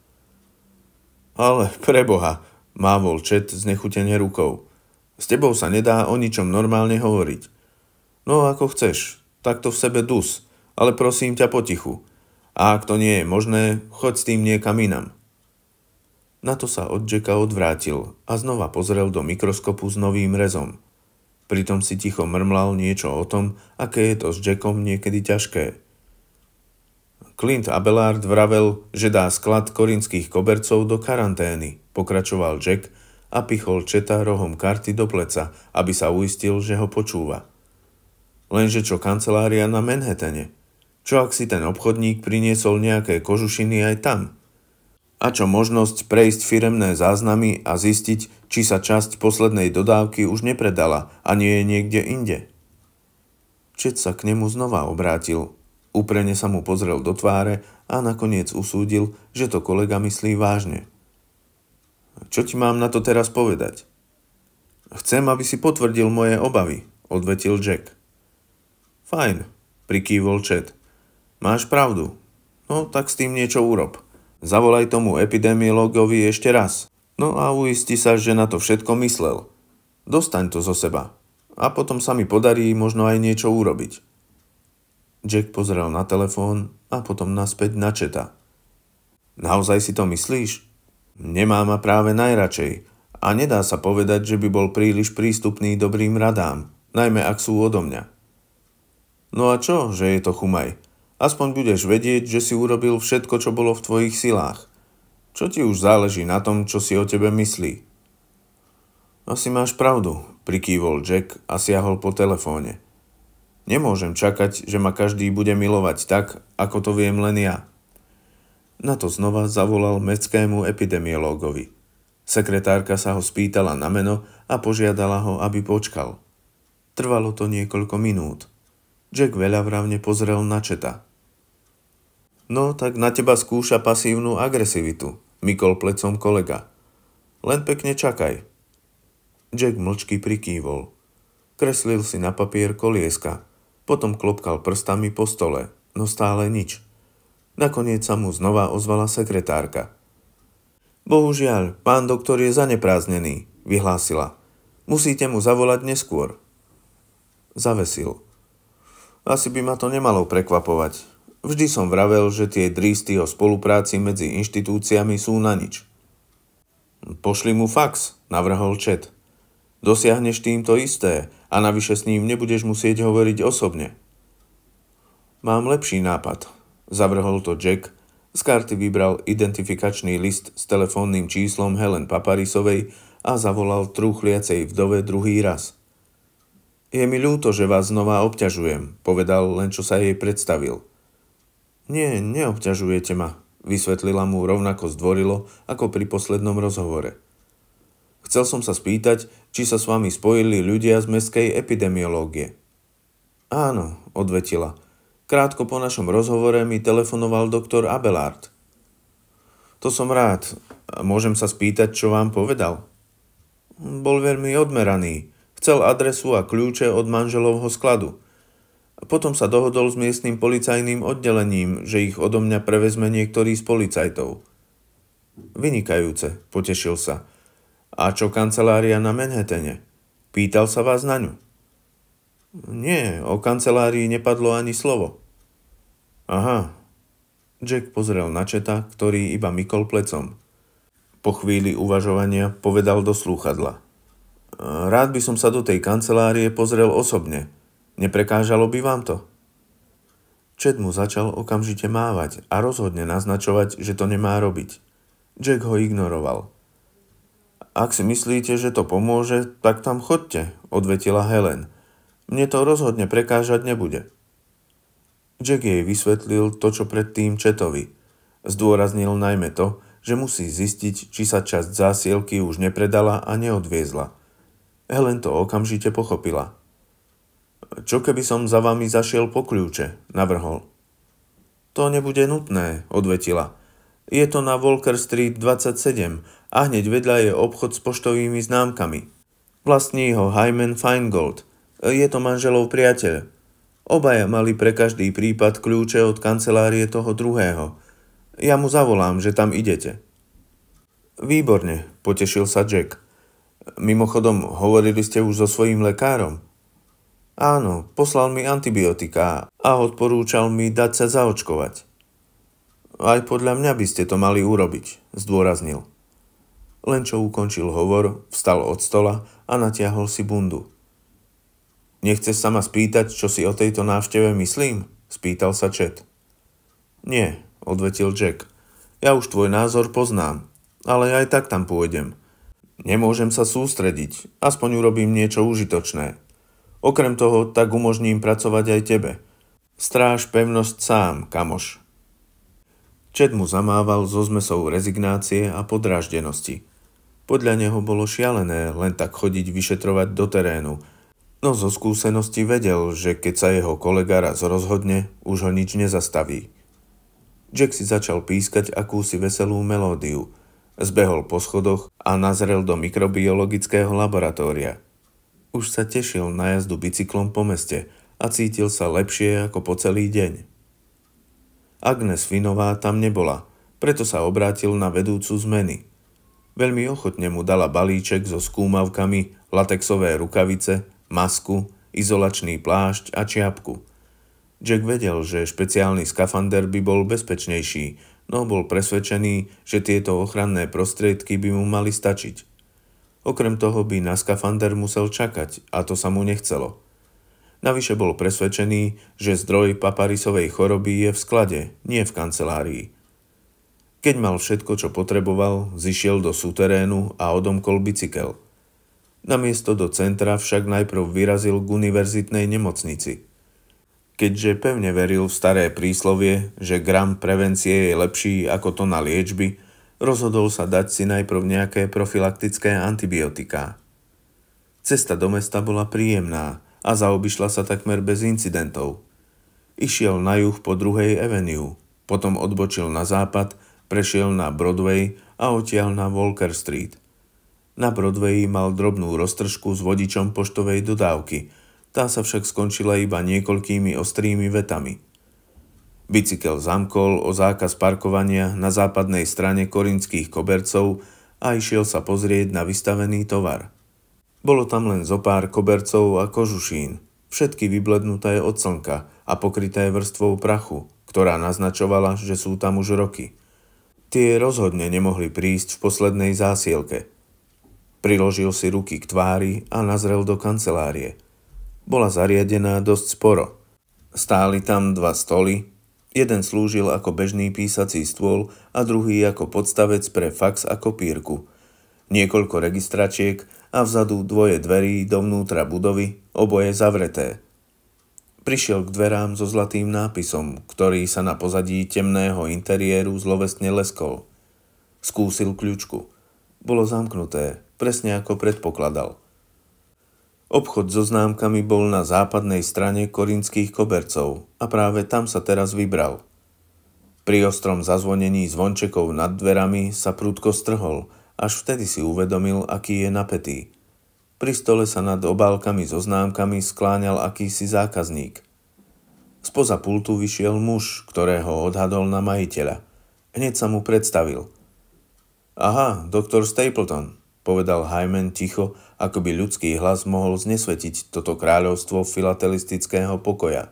Ale preboha, mávol Čet znechutene rukou. S tebou sa nedá o ničom normálne hovoriť. No ako chceš, takto v sebe dus, ale prosím ťa potichu. A ak to nie je možné, choď s tým niekam inam. Na to sa od Jacka odvrátil a znova pozrel do mikroskopu s novým rezom. Pritom si ticho mrmlal niečo o tom, aké je to s Jackom niekedy ťažké. Clint Abelard vravel, že dá sklad korinských kobercov do karantény, pokračoval Jack a pichol četa rohom karty do pleca, aby sa uistil, že ho počúva. Lenže čo kancelária na Manhattane? Čo ak si ten obchodník priniesol nejaké kožušiny aj tam? A čo možnosť prejsť firemné záznamy a zistiť, či sa časť poslednej dodávky už nepredala a nie je niekde inde? Čet sa k nemu znova obrátil. Úprene sa mu pozrel do tváre a nakoniec usúdil, že to kolega myslí vážne. Čo ti mám na to teraz povedať? Chcem, aby si potvrdil moje obavy, odvetil Jack. Fajn, prikývol Čet. Máš pravdu. No tak s tým niečo urob. Zavolaj tomu epidemiologovi ešte raz. No a uisti sa, že na to všetko myslel. Dostaň to zo seba. A potom sa mi podarí možno aj niečo urobiť. Jack pozrel na telefón a potom naspäť na četa. Naozaj si to myslíš? Nemá ma práve najradšej a nedá sa povedať, že by bol príliš prístupný dobrým radám, najmä ak sú odo mňa. No a čo, že je to chumaj? Aspoň budeš vedieť, že si urobil všetko, čo bolo v tvojich silách. Čo ti už záleží na tom, čo si o tebe myslí? Asi máš pravdu, prikývol Jack a siahol po telefóne. Nemôžem čakať, že ma každý bude milovať tak, ako to viem len ja. Na to znova zavolal mestskému epidemiológovi. Sekretárka sa ho spýtala na meno a požiadala ho, aby počkal. Trvalo to niekoľko minút. Jack veľavravne pozrel na četa. No, tak na teba skúša pasívnu agresivitu, mykol plecom kolega. Len pekne čakaj. Jack mlčky prikývol. Kreslil si na papier kolieska. Potom klopkal prstami po stole, no stále nič. Nakoniec sa mu znova ozvala sekretárka. Bohužiaľ, pán doktor je zanepráznený, vyhlásila. Musíte mu zavolať neskôr. Zavesil. Asi by ma to nemalo prekvapovať, Vždy som vravel, že tie drísty o spolupráci medzi inštitúciami sú na nič. Pošli mu fax, navrhol Čet. Dosiahneš tým to isté a navyše s ním nebudeš musieť hovoriť osobne. Mám lepší nápad, zavrhol to Jack. Z karty vybral identifikačný list s telefónnym číslom Helen Paparisovej a zavolal trúchliacej vdove druhý raz. Je mi ľúto, že vás znova obťažujem, povedal len čo sa jej predstavil – nie, neobťažujete ma, vysvetlila mu rovnako zdvorilo, ako pri poslednom rozhovore. Chcel som sa spýtať, či sa s vami spojili ľudia z mestskej epidemiológie. Áno, odvetila. Krátko po našom rozhovore mi telefonoval doktor Abelard. To som rád. Môžem sa spýtať, čo vám povedal? Bol veľmi odmeraný. Chcel adresu a kľúče od manželovho skladu. Potom sa dohodol s miestnym policajným oddelením, že ich odo mňa prevezme niektorý z policajtov. Vynikajúce, potešil sa. A čo kancelária na Manhattane? Pýtal sa vás na ňu. Nie, o kancelárii nepadlo ani slovo. Aha. Jack pozrel na Četa, ktorý iba mykol plecom. Po chvíli uvažovania povedal do slúchadla. Rád by som sa do tej kancelárie pozrel osobne – Neprekážalo by vám to? Čed mu začal okamžite mávať a rozhodne naznačovať, že to nemá robiť. Jack ho ignoroval. Ak si myslíte, že to pomôže, tak tam chodte, odvetila Helen. Mne to rozhodne prekážať nebude. Jack jej vysvetlil to, čo predtým Četovi. Zdôraznil najmä to, že musí zistiť, či sa časť zásielky už nepredala a neodviezla. Helen to okamžite pochopila – čo keby som za vami zašiel po kľúče, navrhol. To nebude nutné, odvetila. Je to na Walker Street 27 a hneď vedľa je obchod s poštovými známkami. Vlastní ho Hyman Feingold. Je to manželov priateľ. Obaja mali pre každý prípad kľúče od kancelárie toho druhého. Ja mu zavolám, že tam idete. Výborne, potešil sa Jack. Mimochodom, hovorili ste už so svojím lekárom? Áno, poslal mi antibiotika a odporúčal mi dať sa zaočkovať. Aj podľa mňa by ste to mali urobiť, zdôraznil. Len čo ukončil hovor, vstal od stola a natiahol si bundu. Nechceš sa ma spýtať, čo si o tejto návšteve myslím? Spýtal sa Čet. Nie, odvetil Jack. Ja už tvoj názor poznám, ale aj tak tam pôjdem. Nemôžem sa sústrediť, aspoň urobím niečo užitočné. Okrem toho, tak umožním pracovať aj tebe. Stráž pevnosť sám, kamoš. Čet mu zamával so zmesou rezignácie a podráždenosti. Podľa neho bolo šialené len tak chodiť vyšetrovať do terénu, no zo skúsenosti vedel, že keď sa jeho kolega raz rozhodne, už ho nič nezastaví. Jack si začal pískať akúsi veselú melódiu. Zbehol po schodoch a nazrel do mikrobiologického laboratória – už sa tešil na jazdu bicyklom po meste a cítil sa lepšie ako po celý deň. Agnes Vinová tam nebola, preto sa obrátil na vedúcu zmeny. Veľmi ochotne mu dala balíček so skúmavkami, latexové rukavice, masku, izolačný plášť a čiapku – Jack vedel, že špeciálny skafander by bol bezpečnejší, no bol presvedčený, že tieto ochranné prostriedky by mu mali stačiť. Okrem toho by na skafander musel čakať a to sa mu nechcelo. Navyše bol presvedčený, že zdroj paparisovej choroby je v sklade, nie v kancelárii. Keď mal všetko, čo potreboval, zišiel do súterénu a odomkol bicykel. Namiesto do centra však najprv vyrazil k univerzitnej nemocnici. Keďže pevne veril v staré príslovie, že gram prevencie je lepší ako to na liečby, rozhodol sa dať si najprv nejaké profilaktické antibiotiká. Cesta do mesta bola príjemná a zaobišla sa takmer bez incidentov. Išiel na juh po druhej Avenue, potom odbočil na západ, prešiel na Broadway a odtiaľ na Walker Street. Na Broadway mal drobnú roztržku s vodičom poštovej dodávky, tá sa však skončila iba niekoľkými ostrými vetami – Bicykel zamkol o zákaz parkovania na západnej strane korinských kobercov a išiel sa pozrieť na vystavený tovar. Bolo tam len zo pár kobercov a kožušín, všetky vyblednuté od slnka a pokryté vrstvou prachu, ktorá naznačovala, že sú tam už roky. Tie rozhodne nemohli prísť v poslednej zásielke. Priložil si ruky k tvári a nazrel do kancelárie. Bola zariadená dosť sporo. Stáli tam dva stoly, Jeden slúžil ako bežný písací stôl a druhý ako podstavec pre fax a kopírku. Niekoľko registračiek a vzadu dvoje dverí dovnútra budovy, oboje zavreté. Prišiel k dverám so zlatým nápisom, ktorý sa na pozadí temného interiéru zlovestne leskol. Skúsil kľúčku. Bolo zamknuté, presne ako predpokladal – Obchod so známkami bol na západnej strane korinských kobercov a práve tam sa teraz vybral. Pri ostrom zazvonení zvončekov nad dverami sa prúdko strhol, až vtedy si uvedomil, aký je napätý. Pri stole sa nad obálkami so známkami skláňal akýsi zákazník. Spoza pultu vyšiel muž, ktorého odhadol na majiteľa. Hneď sa mu predstavil. Aha, doktor Stapleton, povedal Hajmen ticho, ako by ľudský hlas mohol znesvetiť toto kráľovstvo filatelistického pokoja.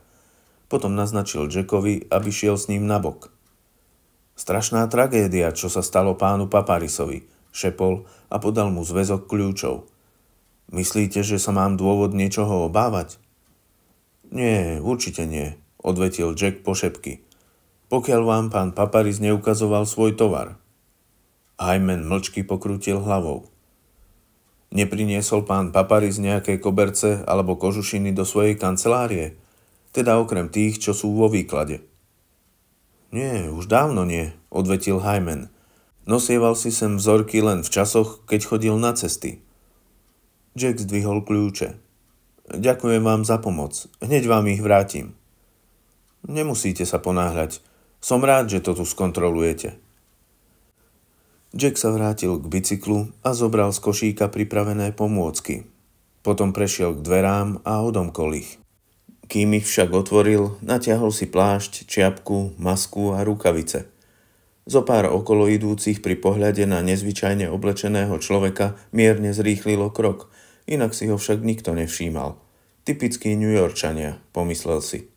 Potom naznačil Jackovi, aby šiel s ním nabok. Strašná tragédia, čo sa stalo pánu Paparisovi, šepol a podal mu zväzok kľúčov. Myslíte, že sa mám dôvod niečoho obávať? Nie, určite nie, odvetil Jack po šepky. Pokiaľ vám pán Paparis neukazoval svoj tovar. Hajmen mlčky pokrutil hlavou. Nepriniesol pán Paparis nejaké koberce alebo kožušiny do svojej kancelárie? Teda okrem tých, čo sú vo výklade. Nie, už dávno nie, odvetil Hyman. Nosieval si sem vzorky len v časoch, keď chodil na cesty. Jack zdvihol kľúče. Ďakujem vám za pomoc. Hneď vám ich vrátim. Nemusíte sa ponáhľať. Som rád, že to tu skontrolujete. Jack sa vrátil k bicyklu a zobral z košíka pripravené pomôcky. Potom prešiel k dverám a odomkol ich. Kým ich však otvoril, natiahol si plášť, čiapku, masku a rukavice. Zo pár okolo idúcich pri pohľade na nezvyčajne oblečeného človeka mierne zrýchlilo krok, inak si ho však nikto nevšímal. Typický New Yorkčania, pomyslel si.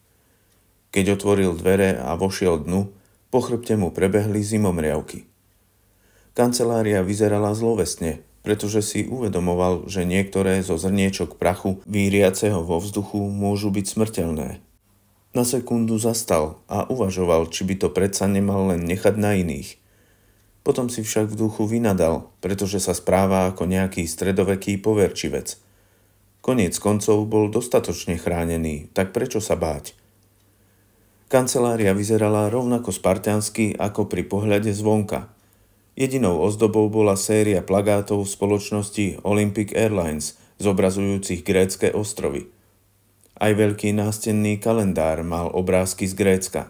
Keď otvoril dvere a vošiel dnu, po chrbte mu prebehli zimomriavky. Kancelária vyzerala zlovesne, pretože si uvedomoval, že niektoré zo zrniečok prachu víriaceho vo vzduchu môžu byť smrteľné. Na sekundu zastal a uvažoval, či by to predsa nemal len nechať na iných. Potom si však v duchu vynadal, pretože sa správa ako nejaký stredoveký poverčivec. Koniec koncov bol dostatočne chránený, tak prečo sa báť? Kancelária vyzerala rovnako spartiansky ako pri pohľade zvonka – Jedinou ozdobou bola séria plagátov spoločnosti Olympic Airlines, zobrazujúcich grécké ostrovy. Aj veľký nástenný kalendár mal obrázky z Grécka.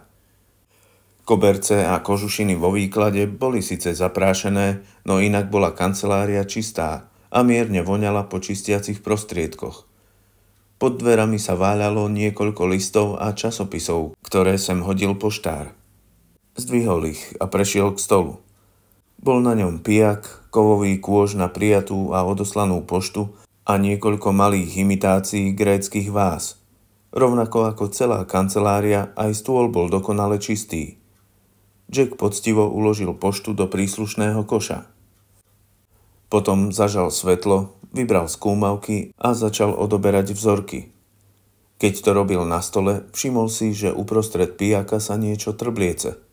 Koberce a kožušiny vo výklade boli síce zaprášené, no inak bola kancelária čistá a mierne voňala po čistiacich prostriedkoch. Pod dverami sa váľalo niekoľko listov a časopisov, ktoré sem hodil poštár. Zdvihol ich a prešiel k stolu. Bol na ňom pijak, kovový kôž na prijatú a odoslanú poštu a niekoľko malých imitácií gréckých vás, Rovnako ako celá kancelária, aj stôl bol dokonale čistý. Jack poctivo uložil poštu do príslušného koša. Potom zažal svetlo, vybral skúmavky a začal odoberať vzorky. Keď to robil na stole, všimol si, že uprostred pijaka sa niečo trbliece –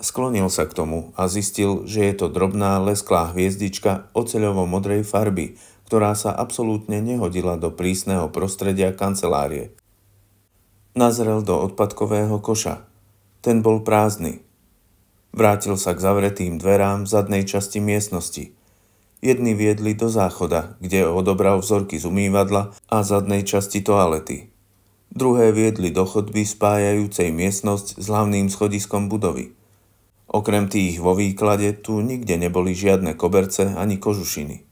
Sklonil sa k tomu a zistil, že je to drobná lesklá hviezdička oceľovo-modrej farby, ktorá sa absolútne nehodila do prísneho prostredia kancelárie. Nazrel do odpadkového koša. Ten bol prázdny. Vrátil sa k zavretým dverám v zadnej časti miestnosti. Jedni viedli do záchoda, kde odobral vzorky z umývadla a zadnej časti toalety. Druhé viedli do chodby spájajúcej miestnosť s hlavným schodiskom budovy. Okrem tých vo výklade tu nikde neboli žiadne koberce ani kožušiny.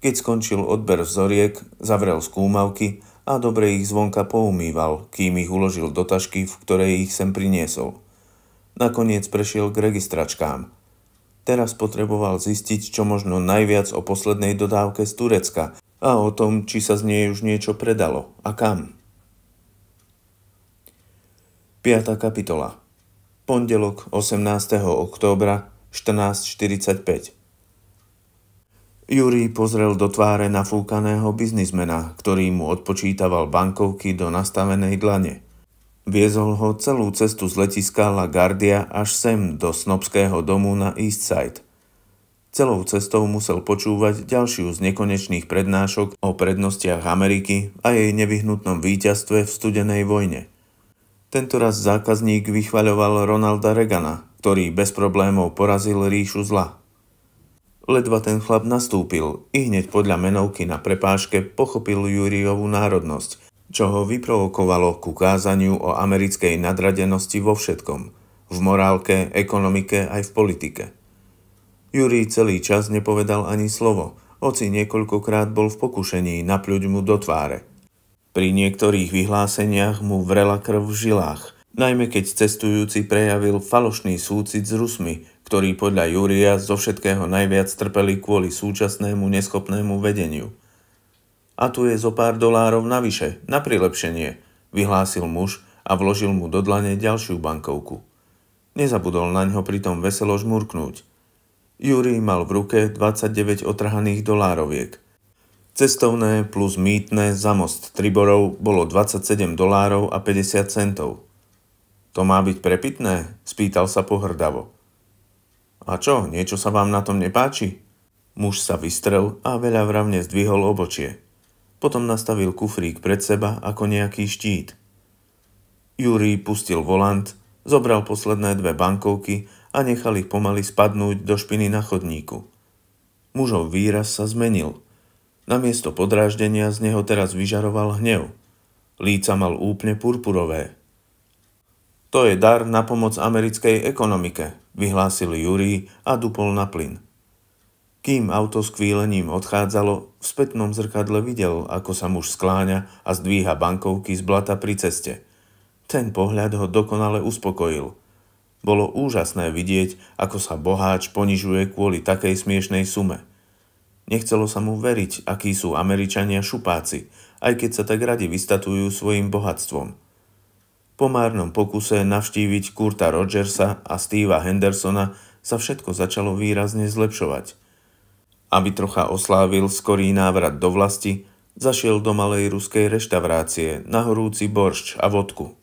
Keď skončil odber vzoriek, zavrel skúmavky a dobre ich zvonka poumýval, kým ich uložil do tašky, v ktorej ich sem priniesol. Nakoniec prešiel k registračkám. Teraz potreboval zistiť čo možno najviac o poslednej dodávke z Turecka a o tom, či sa z nej už niečo predalo a kam. 5. kapitola pondelok 18. októbra 14.45. Júri pozrel do tváre nafúkaného biznismena, ktorý mu odpočítaval bankovky do nastavenej dlane. Viezol ho celú cestu z letiska La Guardia až sem do snobského domu na Eastside. Celou cestou musel počúvať ďalšiu z nekonečných prednášok o prednostiach Ameriky a jej nevyhnutnom víťazstve v studenej vojne raz zákazník vychvaľoval Ronalda Regana, ktorý bez problémov porazil ríšu zla. Ledva ten chlap nastúpil, i hneď podľa menovky na prepáške pochopil Júriovú národnosť, čo ho vyprovokovalo ku kázaniu o americkej nadradenosti vo všetkom, v morálke, ekonomike aj v politike. Júri celý čas nepovedal ani slovo, hoci niekoľkokrát bol v pokušení napľuť mu do tváre – pri niektorých vyhláseniach mu vrela krv v žilách, najmä keď cestujúci prejavil falošný súcit s Rusmi, ktorí podľa Júria zo všetkého najviac trpeli kvôli súčasnému neschopnému vedeniu. A tu je zo pár dolárov navyše, na prilepšenie, vyhlásil muž a vložil mu do dlane ďalšiu bankovku. Nezabudol na ňo pritom veselo žmurknúť. Júri mal v ruke 29 otrhaných dolároviek. Cestovné plus mýtne za most Triborov bolo 27 dolárov a 50 centov. To má byť prepitné? spýtal sa pohrdavo. A čo, niečo sa vám na tom nepáči? Muž sa vystrel a veľa vravne zdvihol obočie. Potom nastavil kufrík pred seba ako nejaký štít. Júri pustil volant, zobral posledné dve bankovky a nechal ich pomaly spadnúť do špiny na chodníku. Mužov výraz sa zmenil – Namiesto podráždenia z neho teraz vyžaroval hnev. Líca mal úplne purpurové. To je dar na pomoc americkej ekonomike, vyhlásil Júri a dupol na plyn. Kým auto s kvílením odchádzalo, v spätnom zrkadle videl, ako sa muž skláňa a zdvíha bankovky z blata pri ceste. Ten pohľad ho dokonale uspokojil. Bolo úžasné vidieť, ako sa boháč ponižuje kvôli takej smiešnej sume. Nechcelo sa mu veriť, akí sú Američania šupáci, aj keď sa tak radi vystatujú svojim bohatstvom. Po márnom pokuse navštíviť Kurta Rogersa a Steva Hendersona sa všetko začalo výrazne zlepšovať. Aby trocha oslávil skorý návrat do vlasti, zašiel do malej ruskej reštaurácie na horúci boršč a vodku.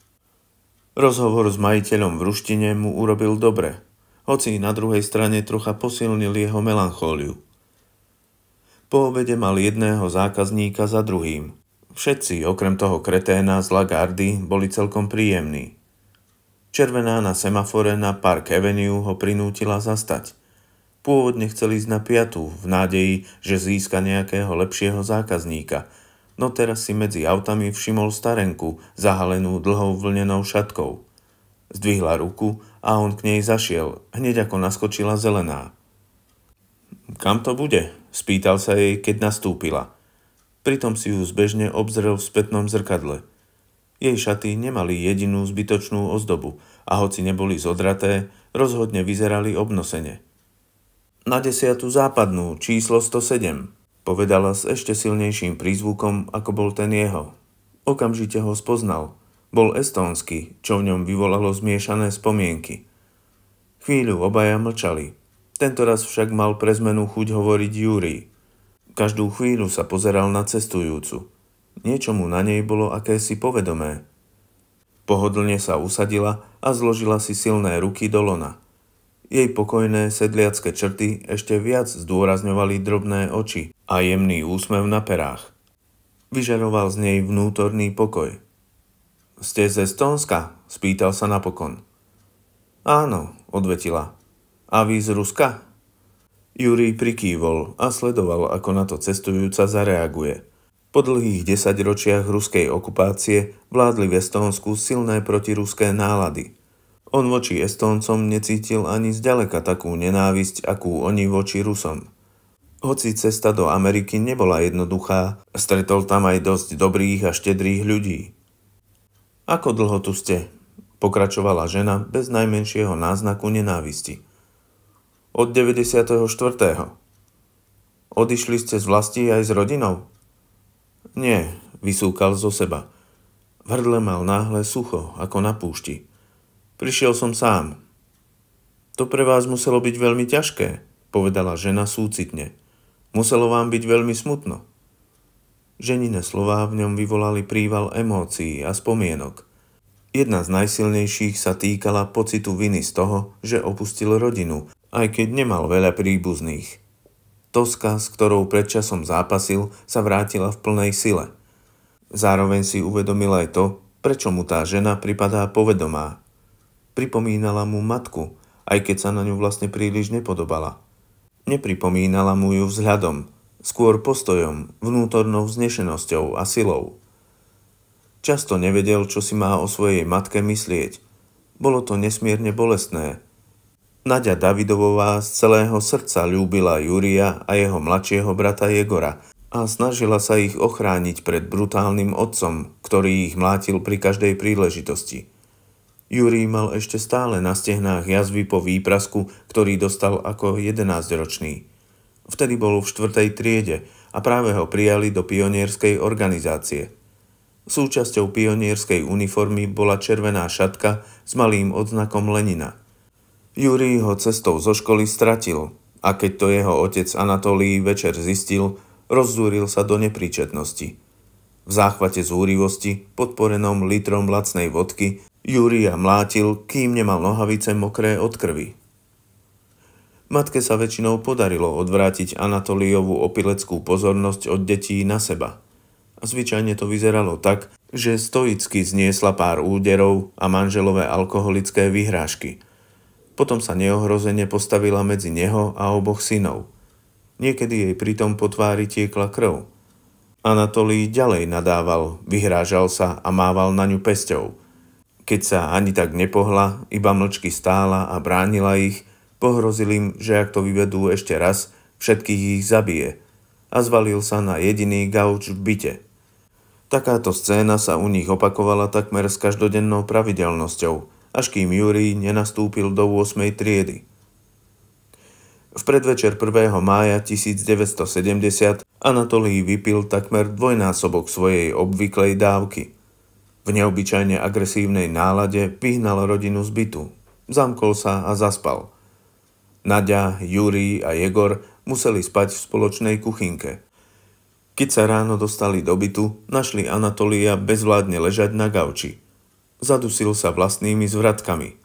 Rozhovor s majiteľom v ruštine mu urobil dobre, hoci na druhej strane trocha posilnil jeho melanchóliu. Po obede mal jedného zákazníka za druhým. Všetci, okrem toho kreténa z Lagardy, boli celkom príjemní. Červená na semafore na Park Avenue ho prinútila zastať. Pôvodne chcel ísť na piatu v nádeji, že získa nejakého lepšieho zákazníka, no teraz si medzi autami všimol starenku, zahalenú dlhou vlnenou šatkou. Zdvihla ruku a on k nej zašiel, hneď ako naskočila zelená. Kam to bude? Spýtal sa jej, keď nastúpila. Pritom si ju zbežne obzrel v spätnom zrkadle. Jej šaty nemali jedinú zbytočnú ozdobu a hoci neboli zodraté, rozhodne vyzerali obnosene. Na desiatu západnú, číslo 107, povedala s ešte silnejším prízvukom, ako bol ten jeho. Okamžite ho spoznal. Bol estónsky, čo v ňom vyvolalo zmiešané spomienky. Chvíľu obaja mlčali – tento raz však mal pre zmenu chuť hovoriť Júri. Každú chvíľu sa pozeral na cestujúcu. Niečo mu na nej bolo akési povedomé. Pohodlne sa usadila a zložila si silné ruky do lona. Jej pokojné sedliacké črty ešte viac zdôrazňovali drobné oči a jemný úsmev na perách. Vyžaroval z nej vnútorný pokoj. Ste z Estónska? spýtal sa napokon. Áno, odvetila a vy z Ruska? Jurij prikývol a sledoval, ako na to cestujúca zareaguje. Po dlhých desaťročiach ruskej okupácie vládli v Estónsku silné protiruské nálady. On voči Estóncom necítil ani zďaleka takú nenávisť, akú oni voči Rusom. Hoci cesta do Ameriky nebola jednoduchá, stretol tam aj dosť dobrých a štedrých ľudí. Ako dlho tu ste? Pokračovala žena bez najmenšieho náznaku nenávisti. Od 94. Odišli ste z vlasti aj s rodinou? Nie, vysúkal zo seba. V hrdle mal náhle sucho, ako na púšti. Prišiel som sám. To pre vás muselo byť veľmi ťažké, povedala žena súcitne. Muselo vám byť veľmi smutno. Ženine slová v ňom vyvolali príval emócií a spomienok. Jedna z najsilnejších sa týkala pocitu viny z toho, že opustil rodinu aj keď nemal veľa príbuzných. Toska, s ktorou predčasom zápasil, sa vrátila v plnej sile. Zároveň si uvedomil aj to, prečo mu tá žena pripadá povedomá. Pripomínala mu matku, aj keď sa na ňu vlastne príliš nepodobala. Nepripomínala mu ju vzhľadom, skôr postojom, vnútornou vznešenosťou a silou. Často nevedel, čo si má o svojej matke myslieť. Bolo to nesmierne bolestné, Nadia Davidovová z celého srdca ľúbila Júria a jeho mladšieho brata Jegora a snažila sa ich ochrániť pred brutálnym otcom, ktorý ich mlátil pri každej príležitosti. Júri mal ešte stále na stehnách jazvy po výprasku, ktorý dostal ako 11-ročný. Vtedy bol v štvrtej triede a práve ho prijali do pionierskej organizácie. Súčasťou pionierskej uniformy bola červená šatka s malým odznakom Lenina – Júri ho cestou zo školy stratil a keď to jeho otec Anatolí večer zistil, rozzúril sa do nepríčetnosti. V záchvate zúrivosti, podporenom litrom lacnej vodky, Júria mlátil, kým nemal nohavice mokré od krvi. Matke sa väčšinou podarilo odvrátiť Anatolijovú opileckú pozornosť od detí na seba. A zvyčajne to vyzeralo tak, že stoicky zniesla pár úderov a manželové alkoholické vyhrážky – potom sa neohrozene postavila medzi neho a oboch synov. Niekedy jej pritom po tvári tiekla krv. Anatolí ďalej nadával, vyhrážal sa a mával na ňu pesťou. Keď sa ani tak nepohla, iba mlčky stála a bránila ich, pohrozil im, že ak to vyvedú ešte raz, všetkých ich zabije a zvalil sa na jediný gauč v byte. Takáto scéna sa u nich opakovala takmer s každodennou pravidelnosťou – až kým Júri nenastúpil do 8. triedy. V predvečer 1. mája 1970 Anatolí vypil takmer dvojnásobok svojej obvyklej dávky. V neobyčajne agresívnej nálade vyhnal rodinu z bytu, zamkol sa a zaspal. Nadia, Júri a Jegor museli spať v spoločnej kuchynke. Keď sa ráno dostali do bytu, našli Anatolia bezvládne ležať na gauči – zadusil sa vlastnými zvratkami.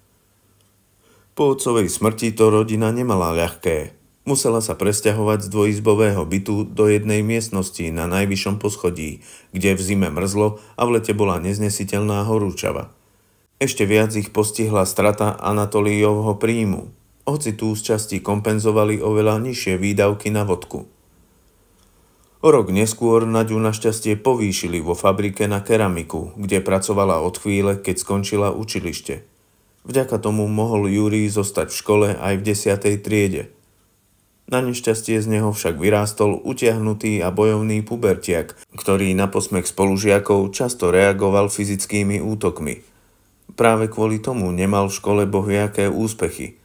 Po otcovej smrti to rodina nemala ľahké. Musela sa presťahovať z dvojizbového bytu do jednej miestnosti na najvyššom poschodí, kde v zime mrzlo a v lete bola neznesiteľná horúčava. Ešte viac ich postihla strata Anatolijovho príjmu, hoci tu z časti kompenzovali oveľa nižšie výdavky na vodku. O rok neskôr Naďu našťastie povýšili vo fabrike na keramiku, kde pracovala od chvíle, keď skončila učilište. Vďaka tomu mohol Júri zostať v škole aj v 10. triede. Na nešťastie z neho však vyrástol utiahnutý a bojovný pubertiak, ktorý na posmech spolužiakov často reagoval fyzickými útokmi. Práve kvôli tomu nemal v škole bohviaké úspechy –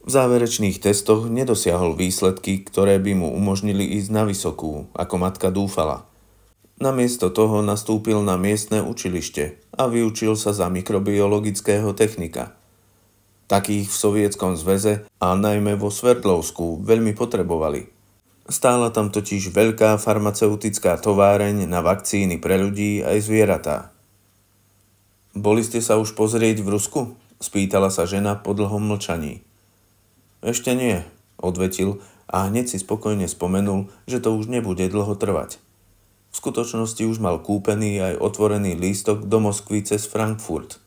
v záverečných testoch nedosiahol výsledky, ktoré by mu umožnili ísť na vysokú, ako matka dúfala. Namiesto toho nastúpil na miestne učilište a vyučil sa za mikrobiologického technika. Takých v Sovietskom zveze a najmä vo Sverdlovsku veľmi potrebovali. Stála tam totiž veľká farmaceutická továreň na vakcíny pre ľudí aj zvieratá. Boli ste sa už pozrieť v Rusku? spýtala sa žena po dlhom mlčaní. Ešte nie, odvetil a hneď si spokojne spomenul, že to už nebude dlho trvať. V skutočnosti už mal kúpený aj otvorený lístok do Moskvy cez Frankfurt.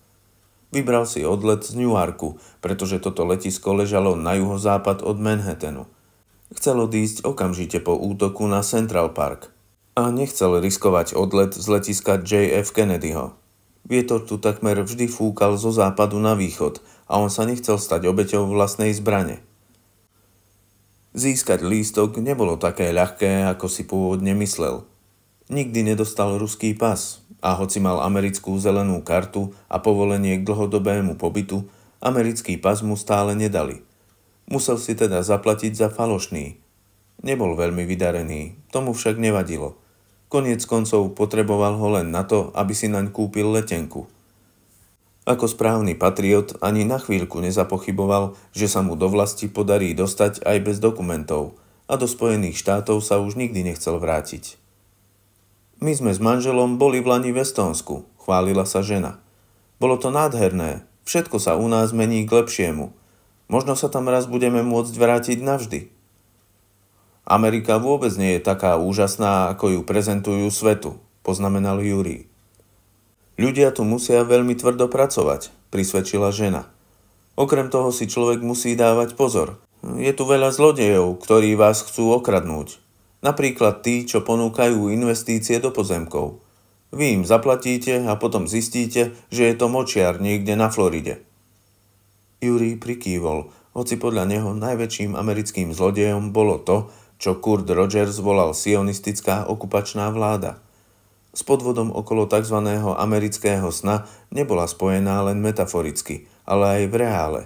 Vybral si odlet z Newarku, pretože toto letisko ležalo na juhozápad od Manhattanu. Chcel odísť okamžite po útoku na Central Park a nechcel riskovať odlet z letiska JF Kennedyho. Vietor tu takmer vždy fúkal zo západu na východ a on sa nechcel stať obeťou vlastnej zbrane. Získať lístok nebolo také ľahké, ako si pôvodne myslel. Nikdy nedostal ruský pas a hoci mal americkú zelenú kartu a povolenie k dlhodobému pobytu, americký pas mu stále nedali. Musel si teda zaplatiť za falošný. Nebol veľmi vydarený, tomu však nevadilo – Koniec koncov potreboval ho len na to, aby si naň kúpil letenku. Ako správny patriot ani na chvíľku nezapochyboval, že sa mu do vlasti podarí dostať aj bez dokumentov a do Spojených štátov sa už nikdy nechcel vrátiť. My sme s manželom boli v Lani v Estónsku, chválila sa žena. Bolo to nádherné, všetko sa u nás mení k lepšiemu. Možno sa tam raz budeme môcť vrátiť navždy. Amerika vôbec nie je taká úžasná, ako ju prezentujú svetu, poznamenal Júri. Ľudia tu musia veľmi tvrdo pracovať, prisvedčila žena. Okrem toho si človek musí dávať pozor. Je tu veľa zlodejov, ktorí vás chcú okradnúť. Napríklad tí, čo ponúkajú investície do pozemkov. Vy im zaplatíte a potom zistíte, že je to močiar niekde na Floride. Jurij prikývol, hoci podľa neho najväčším americkým zlodejom bolo to, čo Kurt Rogers volal sionistická okupačná vláda – s podvodom okolo tzv. amerického sna nebola spojená len metaforicky, ale aj v reále.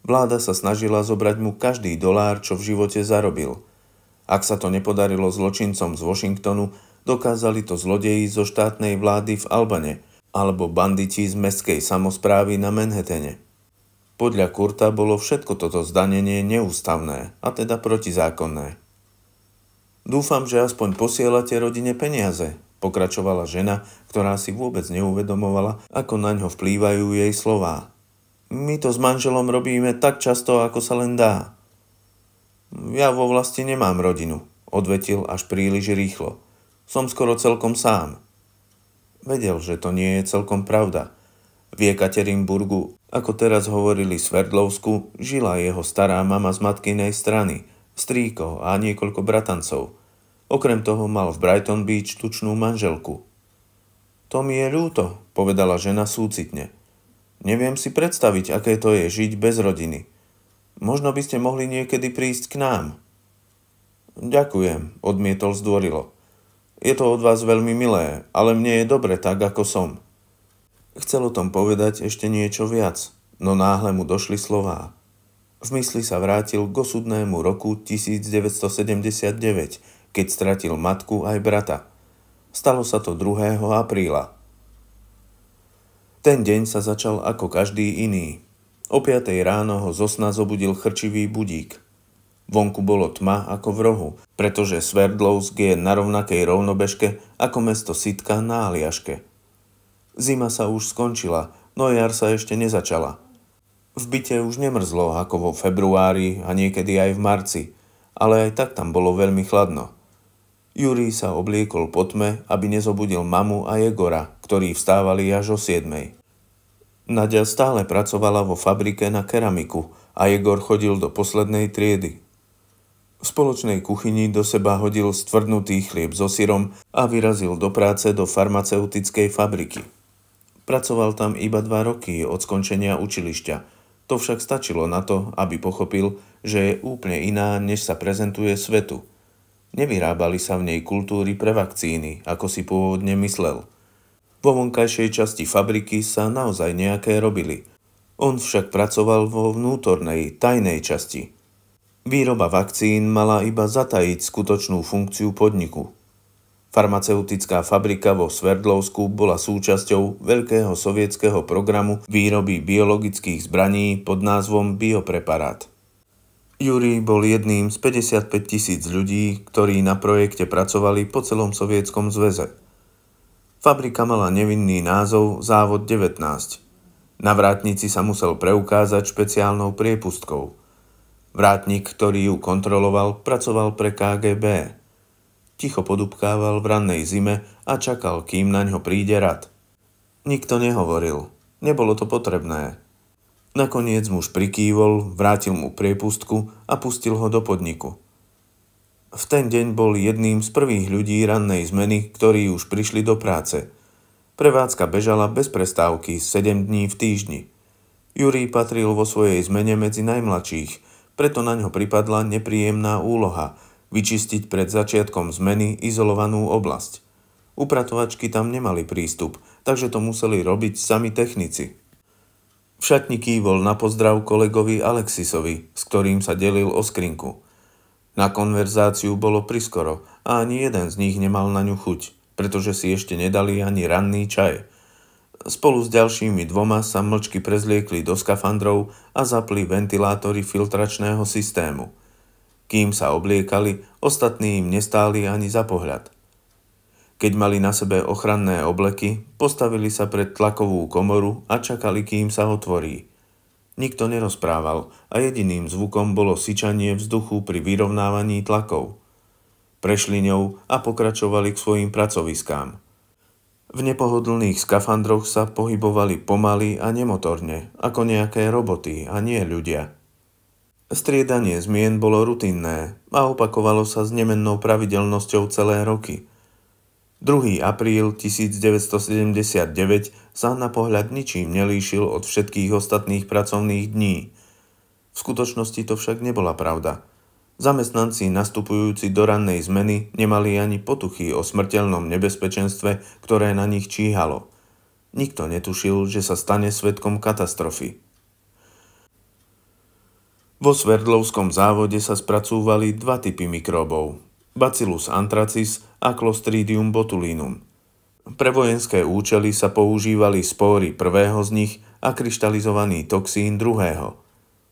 Vláda sa snažila zobrať mu každý dolár, čo v živote zarobil. Ak sa to nepodarilo zločincom z Washingtonu, dokázali to zlodeji zo štátnej vlády v Albane alebo banditi z mestskej samozprávy na Manhattane. Podľa Kurta bolo všetko toto zdanenie neústavné a teda protizákonné. Dúfam, že aspoň posielate rodine peniaze, pokračovala žena, ktorá si vôbec neuvedomovala, ako na ňo vplývajú jej slová. My to s manželom robíme tak často, ako sa len dá. Ja vo vlasti nemám rodinu, odvetil až príliš rýchlo. Som skoro celkom sám. Vedel, že to nie je celkom pravda. V Jekaterinburgu, ako teraz hovorili Sverdlovsku, žila jeho stará mama z matkynej strany, strýko a niekoľko bratancov – Okrem toho mal v Brighton Beach tučnú manželku. To mi je ľúto, povedala žena súcitne. Neviem si predstaviť, aké to je žiť bez rodiny. Možno by ste mohli niekedy prísť k nám. Ďakujem, odmietol zdvorilo. Je to od vás veľmi milé, ale mne je dobre tak, ako som. o tom povedať ešte niečo viac, no náhle mu došli slová. V mysli sa vrátil k osudnému roku 1979, keď stratil matku aj brata. Stalo sa to 2. apríla. Ten deň sa začal ako každý iný. O 5. ráno ho zo sna zobudil chrčivý budík. Vonku bolo tma ako v rohu, pretože Sverdlovsk je na rovnakej rovnobežke ako mesto Sitka na Aliaške. Zima sa už skončila, no jar sa ešte nezačala. V byte už nemrzlo ako vo februári a niekedy aj v marci, ale aj tak tam bolo veľmi chladno. Jurij sa obliekol po tme, aby nezobudil mamu a Jegora, ktorí vstávali až o 7. Nadia stále pracovala vo fabrike na keramiku a Jegor chodil do poslednej triedy. V spoločnej kuchyni do seba hodil stvrdnutý chlieb so syrom a vyrazil do práce do farmaceutickej fabriky. Pracoval tam iba dva roky od skončenia učilišťa. To však stačilo na to, aby pochopil, že je úplne iná, než sa prezentuje svetu – Nevyrábali sa v nej kultúry pre vakcíny, ako si pôvodne myslel. Vo vonkajšej časti fabriky sa naozaj nejaké robili. On však pracoval vo vnútornej, tajnej časti. Výroba vakcín mala iba zatajiť skutočnú funkciu podniku. Farmaceutická fabrika vo Sverdlovsku bola súčasťou veľkého sovietského programu výroby biologických zbraní pod názvom Biopreparát. Juri bol jedným z 55 tisíc ľudí, ktorí na projekte pracovali po celom Sovietskom zväze. Fabrika mala nevinný názov Závod 19. Na vrátnici sa musel preukázať špeciálnou priepustkou. Vrátnik, ktorý ju kontroloval, pracoval pre KGB. Ticho podupkával v rannej zime a čakal, kým na ňo príde rad. Nikto nehovoril. Nebolo to potrebné. Nakoniec muž prikývol, vrátil mu priepustku a pustil ho do podniku. V ten deň bol jedným z prvých ľudí rannej zmeny, ktorí už prišli do práce. Prevádzka bežala bez prestávky 7 dní v týždni. Jurí patril vo svojej zmene medzi najmladších, preto na ňo pripadla nepríjemná úloha vyčistiť pred začiatkom zmeny izolovanú oblasť. Upratovačky tam nemali prístup, takže to museli robiť sami technici. V šatni kývol na pozdrav kolegovi Alexisovi, s ktorým sa delil o skrinku. Na konverzáciu bolo priskoro a ani jeden z nich nemal na ňu chuť, pretože si ešte nedali ani ranný čaj. Spolu s ďalšími dvoma sa mlčky prezliekli do skafandrov a zapli ventilátory filtračného systému. Kým sa obliekali, ostatní im nestáli ani za pohľad – keď mali na sebe ochranné obleky, postavili sa pred tlakovú komoru a čakali, kým sa otvorí. Nikto nerozprával a jediným zvukom bolo syčanie vzduchu pri vyrovnávaní tlakov. Prešli ňou a pokračovali k svojim pracoviskám. V nepohodlných skafandroch sa pohybovali pomaly a nemotorne, ako nejaké roboty a nie ľudia. Striedanie zmien bolo rutinné a opakovalo sa s nemennou pravidelnosťou celé roky – 2. apríl 1979 sa na pohľad ničím nelíšil od všetkých ostatných pracovných dní. V skutočnosti to však nebola pravda. Zamestnanci nastupujúci do rannej zmeny nemali ani potuchy o smrteľnom nebezpečenstve, ktoré na nich číhalo. Nikto netušil, že sa stane svetkom katastrofy. Vo Sverdlovskom závode sa spracúvali dva typy mikróbov, Bacillus anthracis a Clostridium botulinum. Pre vojenské účely sa používali spóry prvého z nich a kryštalizovaný toxín druhého.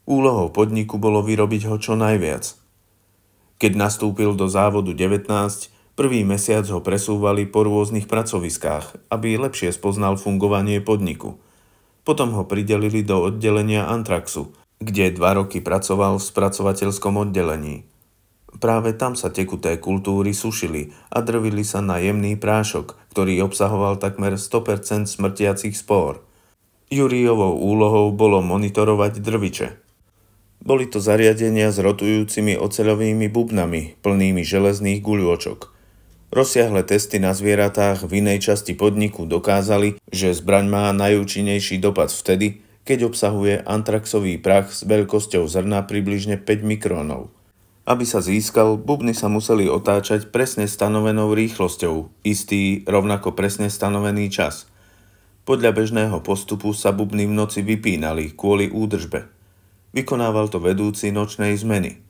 Úlohou podniku bolo vyrobiť ho čo najviac. Keď nastúpil do závodu 19, prvý mesiac ho presúvali po rôznych pracoviskách, aby lepšie spoznal fungovanie podniku. Potom ho pridelili do oddelenia Antraxu, kde dva roky pracoval v spracovateľskom oddelení. Práve tam sa tekuté kultúry sušili a drvili sa na jemný prášok, ktorý obsahoval takmer 100% smrtiacich spór. Jurijovou úlohou bolo monitorovať drviče. Boli to zariadenia s rotujúcimi oceľovými bubnami, plnými železných guľôčok. Rozsiahle testy na zvieratách v inej časti podniku dokázali, že zbraň má najúčinnejší dopad vtedy, keď obsahuje antraxový prach s veľkosťou zrna približne 5 mikrónov – aby sa získal, bubny sa museli otáčať presne stanovenou rýchlosťou, istý, rovnako presne stanovený čas. Podľa bežného postupu sa bubny v noci vypínali kvôli údržbe. Vykonával to vedúci nočnej zmeny.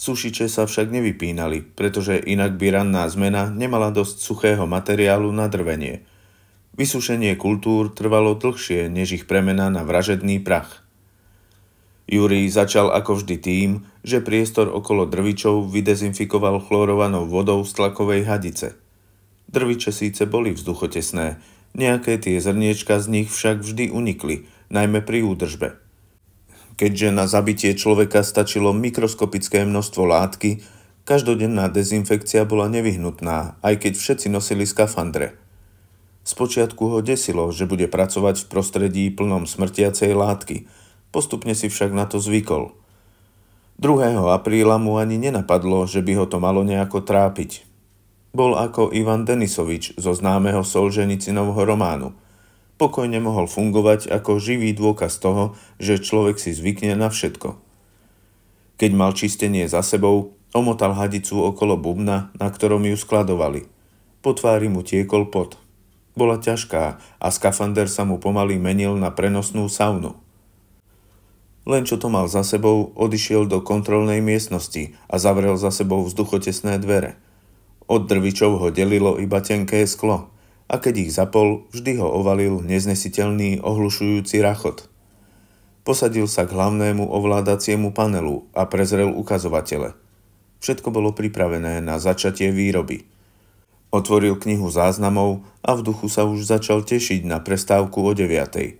Sušiče sa však nevypínali, pretože inak by ranná zmena nemala dosť suchého materiálu na drvenie. Vysušenie kultúr trvalo dlhšie než ich premena na vražedný prach. Júri začal ako vždy tým, že priestor okolo drvičov vydezinfikoval chlorovanou vodou z tlakovej hadice. Drviče síce boli vzduchotesné, nejaké tie zrniečka z nich však vždy unikli, najmä pri údržbe. Keďže na zabitie človeka stačilo mikroskopické množstvo látky, každodenná dezinfekcia bola nevyhnutná, aj keď všetci nosili skafandre. Spočiatku ho desilo, že bude pracovať v prostredí plnom smrtiacej látky – Postupne si však na to zvykol. 2. apríla mu ani nenapadlo, že by ho to malo nejako trápiť. Bol ako Ivan Denisovič zo známeho Solženicinovho románu. Pokojne mohol fungovať ako živý dôkaz toho, že človek si zvykne na všetko. Keď mal čistenie za sebou, omotal hadicu okolo bubna, na ktorom ju skladovali. Po tvári mu tiekol pot. Bola ťažká a skafander sa mu pomaly menil na prenosnú saunu. Len čo to mal za sebou, odišiel do kontrolnej miestnosti a zavrel za sebou vzduchotesné dvere. Od drvičov ho delilo iba tenké sklo a keď ich zapol, vždy ho ovalil neznesiteľný ohlušujúci rachot. Posadil sa k hlavnému ovládaciemu panelu a prezrel ukazovatele. Všetko bolo pripravené na začatie výroby. Otvoril knihu záznamov a v duchu sa už začal tešiť na prestávku o 9.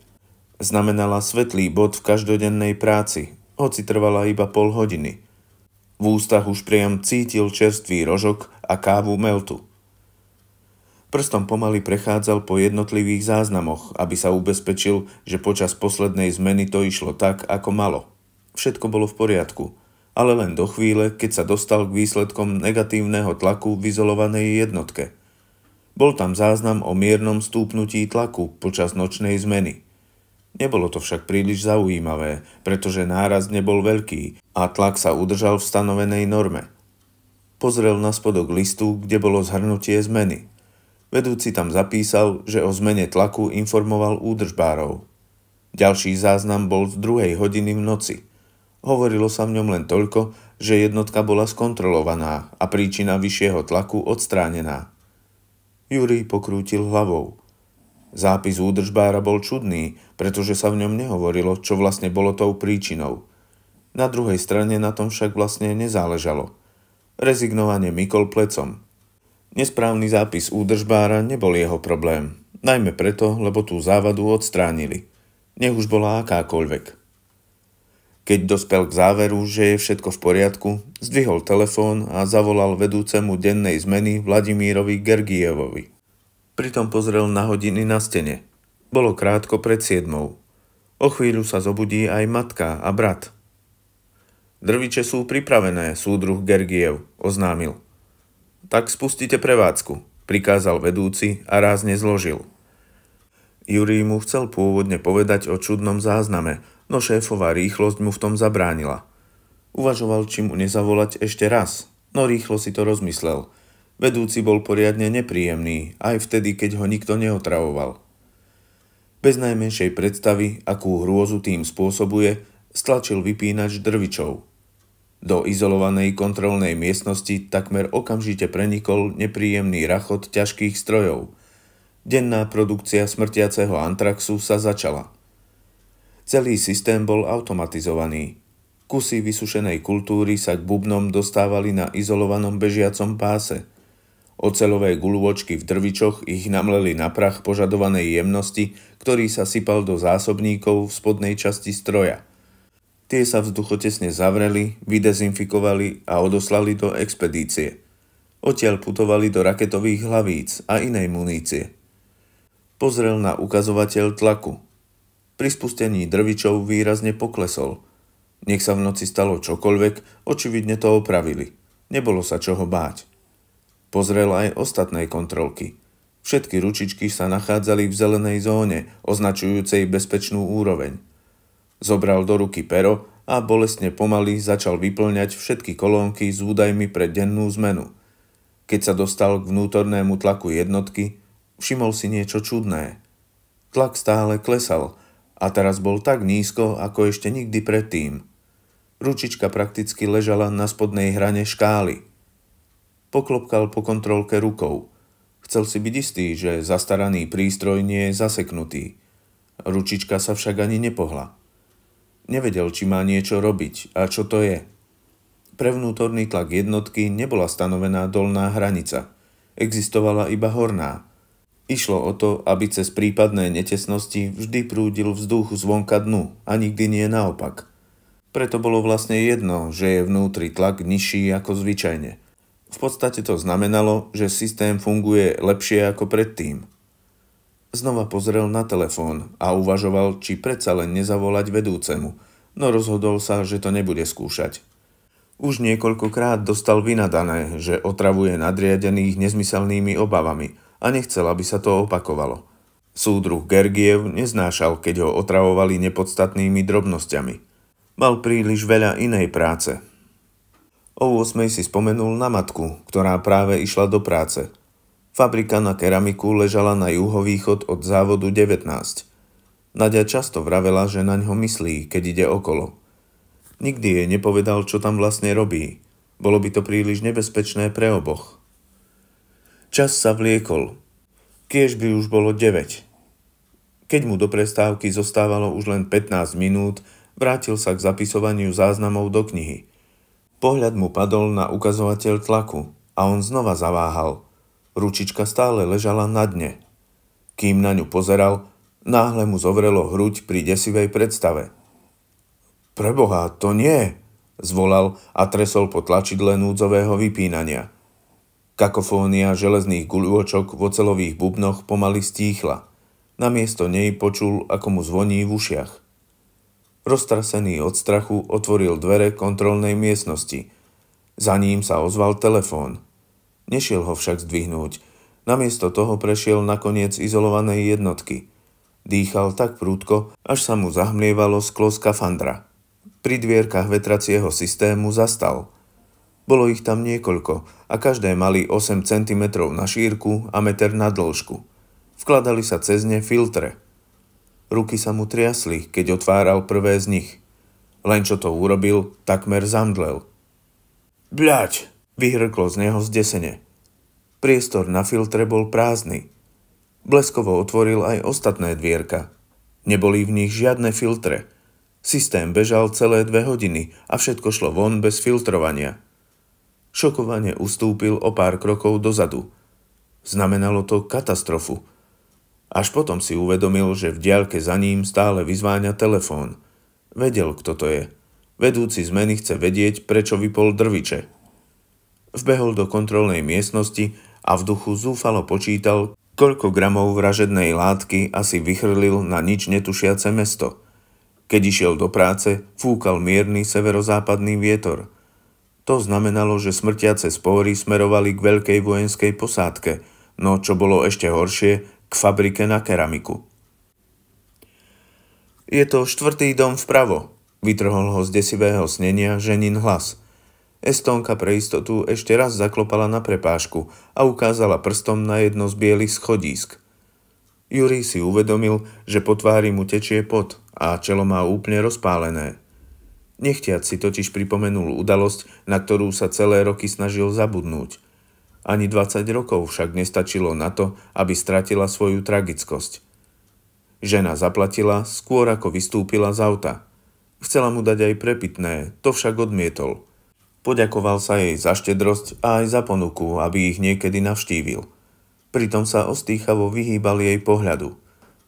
Znamenala svetlý bod v každodennej práci, hoci trvala iba pol hodiny. V ústach už priam cítil čerstvý rožok a kávu meltu. Prstom pomaly prechádzal po jednotlivých záznamoch, aby sa ubezpečil, že počas poslednej zmeny to išlo tak, ako malo. Všetko bolo v poriadku, ale len do chvíle, keď sa dostal k výsledkom negatívneho tlaku v izolovanej jednotke. Bol tam záznam o miernom stúpnutí tlaku počas nočnej zmeny. Nebolo to však príliš zaujímavé, pretože náraz nebol veľký a tlak sa udržal v stanovenej norme. Pozrel na spodok listu, kde bolo zhrnutie zmeny. Vedúci tam zapísal, že o zmene tlaku informoval údržbárov. Ďalší záznam bol z druhej hodiny v noci. Hovorilo sa v ňom len toľko, že jednotka bola skontrolovaná a príčina vyššieho tlaku odstránená. Jurij pokrútil hlavou. Zápis údržbára bol čudný, pretože sa v ňom nehovorilo, čo vlastne bolo tou príčinou. Na druhej strane na tom však vlastne nezáležalo. Rezignovanie Mikol plecom. Nesprávny zápis údržbára nebol jeho problém, najmä preto, lebo tú závadu odstránili. Nech už bola akákoľvek. Keď dospel k záveru, že je všetko v poriadku, zdvihol telefón a zavolal vedúcemu dennej zmeny Vladimírovi Gergievovi. Pritom pozrel na hodiny na stene. Bolo krátko pred siedmou. O chvíľu sa zobudí aj matka a brat. Drviče sú pripravené, súdruh Gergiev, oznámil. Tak spustite prevádzku, prikázal vedúci a rázne zložil. Jurij mu chcel pôvodne povedať o čudnom zázname, no šéfová rýchlosť mu v tom zabránila. Uvažoval, či mu nezavolať ešte raz, no rýchlo si to rozmyslel – Vedúci bol poriadne nepríjemný, aj vtedy, keď ho nikto neotravoval. Bez najmenšej predstavy, akú hrôzu tým spôsobuje, stlačil vypínač drvičov. Do izolovanej kontrolnej miestnosti takmer okamžite prenikol nepríjemný rachot ťažkých strojov – denná produkcia smrtiaceho antraxu sa začala. Celý systém bol automatizovaný. Kusy vysušenej kultúry sa k bubnom dostávali na izolovanom bežiacom páse. Ocelové guľôčky v drvičoch ich namleli na prach požadovanej jemnosti, ktorý sa sypal do zásobníkov v spodnej časti stroja. Tie sa vzduchotesne zavreli, vydezinfikovali a odoslali do expedície. Odtiaľ putovali do raketových hlavíc a inej munície. Pozrel na ukazovateľ tlaku. Pri spustení drvičov výrazne poklesol. Nech sa v noci stalo čokoľvek, očividne to opravili. Nebolo sa čoho báť. Pozrel aj ostatné kontrolky. Všetky ručičky sa nachádzali v zelenej zóne, označujúcej bezpečnú úroveň. Zobral do ruky pero a bolestne pomaly začal vyplňať všetky kolónky s údajmi pre dennú zmenu. Keď sa dostal k vnútornému tlaku jednotky, všimol si niečo čudné. Tlak stále klesal a teraz bol tak nízko, ako ešte nikdy predtým. Ručička prakticky ležala na spodnej hrane škály – poklopkal po kontrolke rukou. Chcel si byť istý, že zastaraný prístroj nie je zaseknutý. Ručička sa však ani nepohla. Nevedel, či má niečo robiť a čo to je. Pre vnútorný tlak jednotky nebola stanovená dolná hranica. Existovala iba horná. Išlo o to, aby cez prípadné netesnosti vždy prúdil vzduch zvonka dnu a nikdy nie naopak. Preto bolo vlastne jedno, že je vnútri tlak nižší ako zvyčajne. V podstate to znamenalo, že systém funguje lepšie ako predtým. Znova pozrel na telefón a uvažoval, či predsa len nezavolať vedúcemu, no rozhodol sa, že to nebude skúšať. Už niekoľkokrát dostal vynadané, že otravuje nadriadených nezmyselnými obavami a nechcel, aby sa to opakovalo. Súdruh Gergiev neznášal, keď ho otravovali nepodstatnými drobnosťami. Mal príliš veľa inej práce, O 8 si spomenul na matku, ktorá práve išla do práce. Fabrika na keramiku ležala na juhovýchod od závodu 19. Nadia často vravela, že na ňo myslí, keď ide okolo. Nikdy jej nepovedal, čo tam vlastne robí. Bolo by to príliš nebezpečné pre oboch. Čas sa vliekol. Kiež by už bolo 9. Keď mu do prestávky zostávalo už len 15 minút, vrátil sa k zapisovaniu záznamov do knihy – Pohľad mu padol na ukazovateľ tlaku a on znova zaváhal. Ručička stále ležala na dne. Kým na ňu pozeral, náhle mu zovrelo hruď pri desivej predstave. Preboha, to nie, zvolal a tresol po tlačidle núdzového vypínania. Kakofónia železných guľôčok v ocelových bubnoch pomaly stíchla. Namiesto nej počul, ako mu zvoní v ušiach. Roztrasený od strachu otvoril dvere kontrolnej miestnosti. Za ním sa ozval telefón. Nešiel ho však zdvihnúť. Namiesto toho prešiel na koniec izolovanej jednotky. Dýchal tak prúdko, až sa mu zahmlievalo sklo skafandra. Pri dvierkach vetracieho systému zastal. Bolo ich tam niekoľko a každé mali 8 cm na šírku a meter na dĺžku. Vkladali sa cez ne filtre – Ruky sa mu triasli, keď otváral prvé z nich. Len čo to urobil, takmer zamdlel. Bľať! vyhrklo z neho zdesene. Priestor na filtre bol prázdny. Bleskovo otvoril aj ostatné dvierka. Neboli v nich žiadne filtre. Systém bežal celé dve hodiny a všetko šlo von bez filtrovania. Šokovane ustúpil o pár krokov dozadu. Znamenalo to katastrofu – až potom si uvedomil, že v diaľke za ním stále vyzváňa telefón. Vedel, kto to je. Vedúci zmeny chce vedieť, prečo vypol drviče. Vbehol do kontrolnej miestnosti a v duchu zúfalo počítal, koľko gramov vražednej látky asi vychrlil na nič netušiace mesto. Keď išiel do práce, fúkal mierny severozápadný vietor. To znamenalo, že smrtiace spory smerovali k veľkej vojenskej posádke, no čo bolo ešte horšie, k fabrike na keramiku. Je to štvrtý dom vpravo, vytrhol ho z desivého snenia ženin hlas. Estonka pre istotu ešte raz zaklopala na prepášku a ukázala prstom na jedno z bielých schodísk. Juri si uvedomil, že po tvári mu tečie pot a čelo má úplne rozpálené. Nechtiac si totiž pripomenul udalosť, na ktorú sa celé roky snažil zabudnúť – ani 20 rokov však nestačilo na to, aby stratila svoju tragickosť. Žena zaplatila skôr ako vystúpila z auta. Chcela mu dať aj prepitné, to však odmietol. Poďakoval sa jej za štedrosť a aj za ponuku, aby ich niekedy navštívil. Pritom sa ostýchavo vyhýbal jej pohľadu.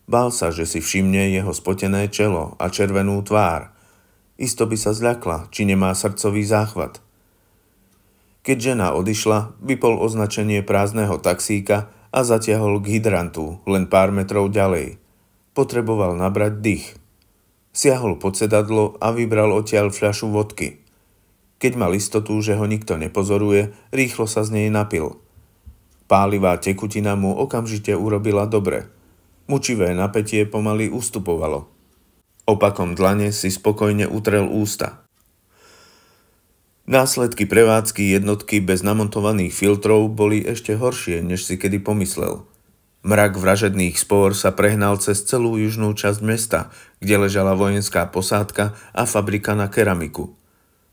Bál sa, že si všimne jeho spotené čelo a červenú tvár. Isto by sa zľakla, či nemá srdcový záchvat. Keď žena odišla, vypol označenie prázdneho taxíka a zatiahol k hydrantu, len pár metrov ďalej. Potreboval nabrať dých. Siahol pod sedadlo a vybral odtiaľ fľašu vodky. Keď mal istotu, že ho nikto nepozoruje, rýchlo sa z nej napil. Pálivá tekutina mu okamžite urobila dobre. Mučivé napätie pomaly ustupovalo. Opakom dlane si spokojne utrel ústa. Následky prevádzky jednotky bez namontovaných filtrov boli ešte horšie, než si kedy pomyslel. Mrak vražedných spor sa prehnal cez celú južnú časť mesta, kde ležala vojenská posádka a fabrika na keramiku.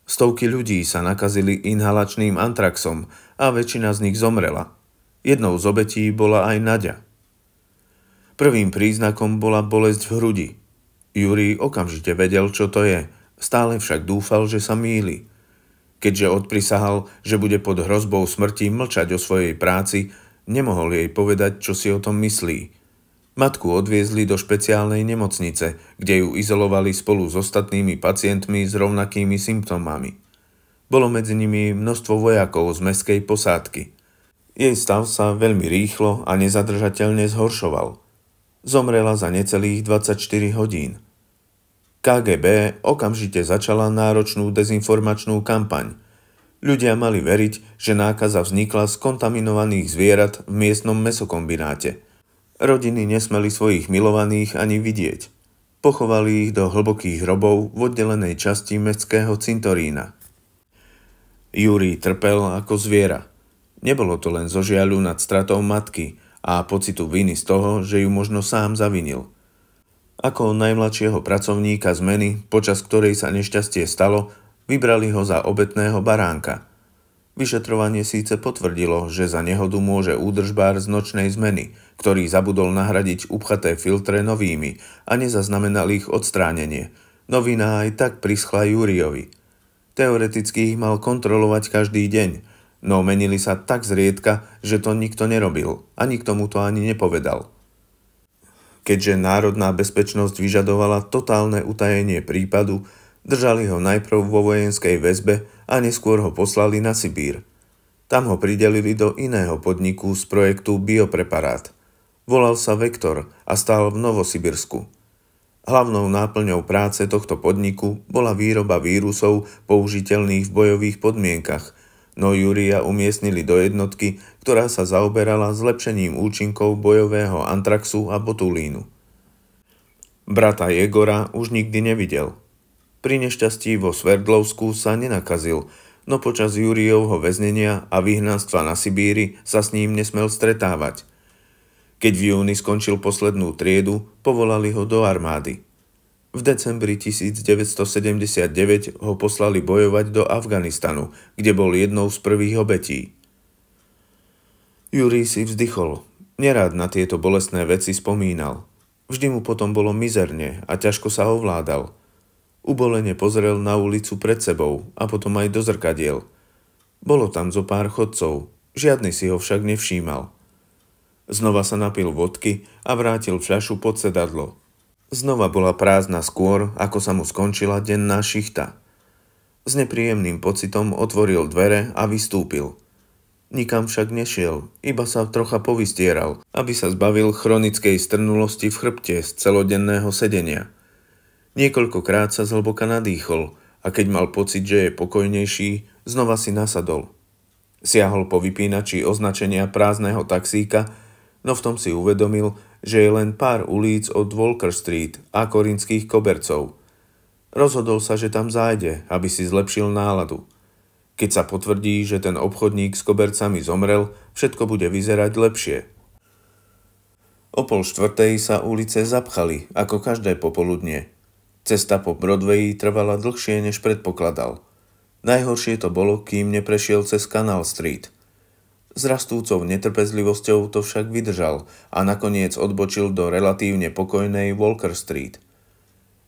Stovky ľudí sa nakazili inhalačným antraxom a väčšina z nich zomrela. Jednou z obetí bola aj Nadia. Prvým príznakom bola bolesť v hrudi. Júri okamžite vedel, čo to je, stále však dúfal, že sa míli – Keďže odprisahal, že bude pod hrozbou smrti mlčať o svojej práci, nemohol jej povedať, čo si o tom myslí. Matku odviezli do špeciálnej nemocnice, kde ju izolovali spolu s ostatnými pacientmi s rovnakými symptómami. Bolo medzi nimi množstvo vojakov z meskej posádky. Jej stav sa veľmi rýchlo a nezadržateľne zhoršoval. Zomrela za necelých 24 hodín – KGB okamžite začala náročnú dezinformačnú kampaň. Ľudia mali veriť, že nákaza vznikla z kontaminovaných zvierat v miestnom mesokombináte. Rodiny nesmeli svojich milovaných ani vidieť. Pochovali ich do hlbokých hrobov v oddelenej časti mestského cintorína. Júri trpel ako zviera. Nebolo to len zo žiaľu nad stratou matky a pocitu viny z toho, že ju možno sám zavinil – ako najmladšieho pracovníka zmeny, počas ktorej sa nešťastie stalo, vybrali ho za obetného baránka. Vyšetrovanie síce potvrdilo, že za nehodu môže údržbár z nočnej zmeny, ktorý zabudol nahradiť upchaté filtre novými a nezaznamenal ich odstránenie. Novina aj tak prischla Júriovi. Teoreticky ich mal kontrolovať každý deň – no menili sa tak zriedka, že to nikto nerobil a nikto mu to ani nepovedal. Keďže národná bezpečnosť vyžadovala totálne utajenie prípadu, držali ho najprv vo vojenskej väzbe a neskôr ho poslali na Sibír. Tam ho pridelili do iného podniku z projektu Biopreparát. Volal sa Vektor a stál v Novosibirsku. Hlavnou náplňou práce tohto podniku bola výroba vírusov použiteľných v bojových podmienkach, no Júria umiestnili do jednotky, ktorá sa zaoberala zlepšením účinkov bojového antraxu a botulínu. Brata Jegora už nikdy nevidel. Pri nešťastí vo Sverdlovsku sa nenakazil, no počas Júriovho väznenia a vyhnanstva na Sibíri sa s ním nesmel stretávať. Keď v júni skončil poslednú triedu, povolali ho do armády. V decembri 1979 ho poslali bojovať do Afganistanu, kde bol jednou z prvých obetí. Jurí si vzdychol. Nerád na tieto bolestné veci spomínal. Vždy mu potom bolo mizerne a ťažko sa ovládal. Ubolene pozrel na ulicu pred sebou a potom aj do zrkadiel. Bolo tam zo pár chodcov, žiadny si ho však nevšímal. Znova sa napil vodky a vrátil fľašu pod sedadlo. Znova bola prázdna skôr, ako sa mu skončila denná šichta. S nepríjemným pocitom otvoril dvere a vystúpil – Nikam však nešiel, iba sa trocha povystieral, aby sa zbavil chronickej strnulosti v chrbte z celodenného sedenia. Niekoľkokrát sa zhlboka nadýchol a keď mal pocit, že je pokojnejší, znova si nasadol. Siahol po vypínači označenia prázdneho taxíka, no v tom si uvedomil, že je len pár ulíc od Walker Street a korinských kobercov. Rozhodol sa, že tam zájde, aby si zlepšil náladu. Keď sa potvrdí, že ten obchodník s kobercami zomrel, všetko bude vyzerať lepšie. O pol štvrtej sa ulice zapchali, ako každé popoludne. Cesta po Broadway trvala dlhšie, než predpokladal. Najhoršie to bolo, kým neprešiel cez Canal Street. S rastúcou netrpezlivosťou to však vydržal a nakoniec odbočil do relatívne pokojnej Walker Street.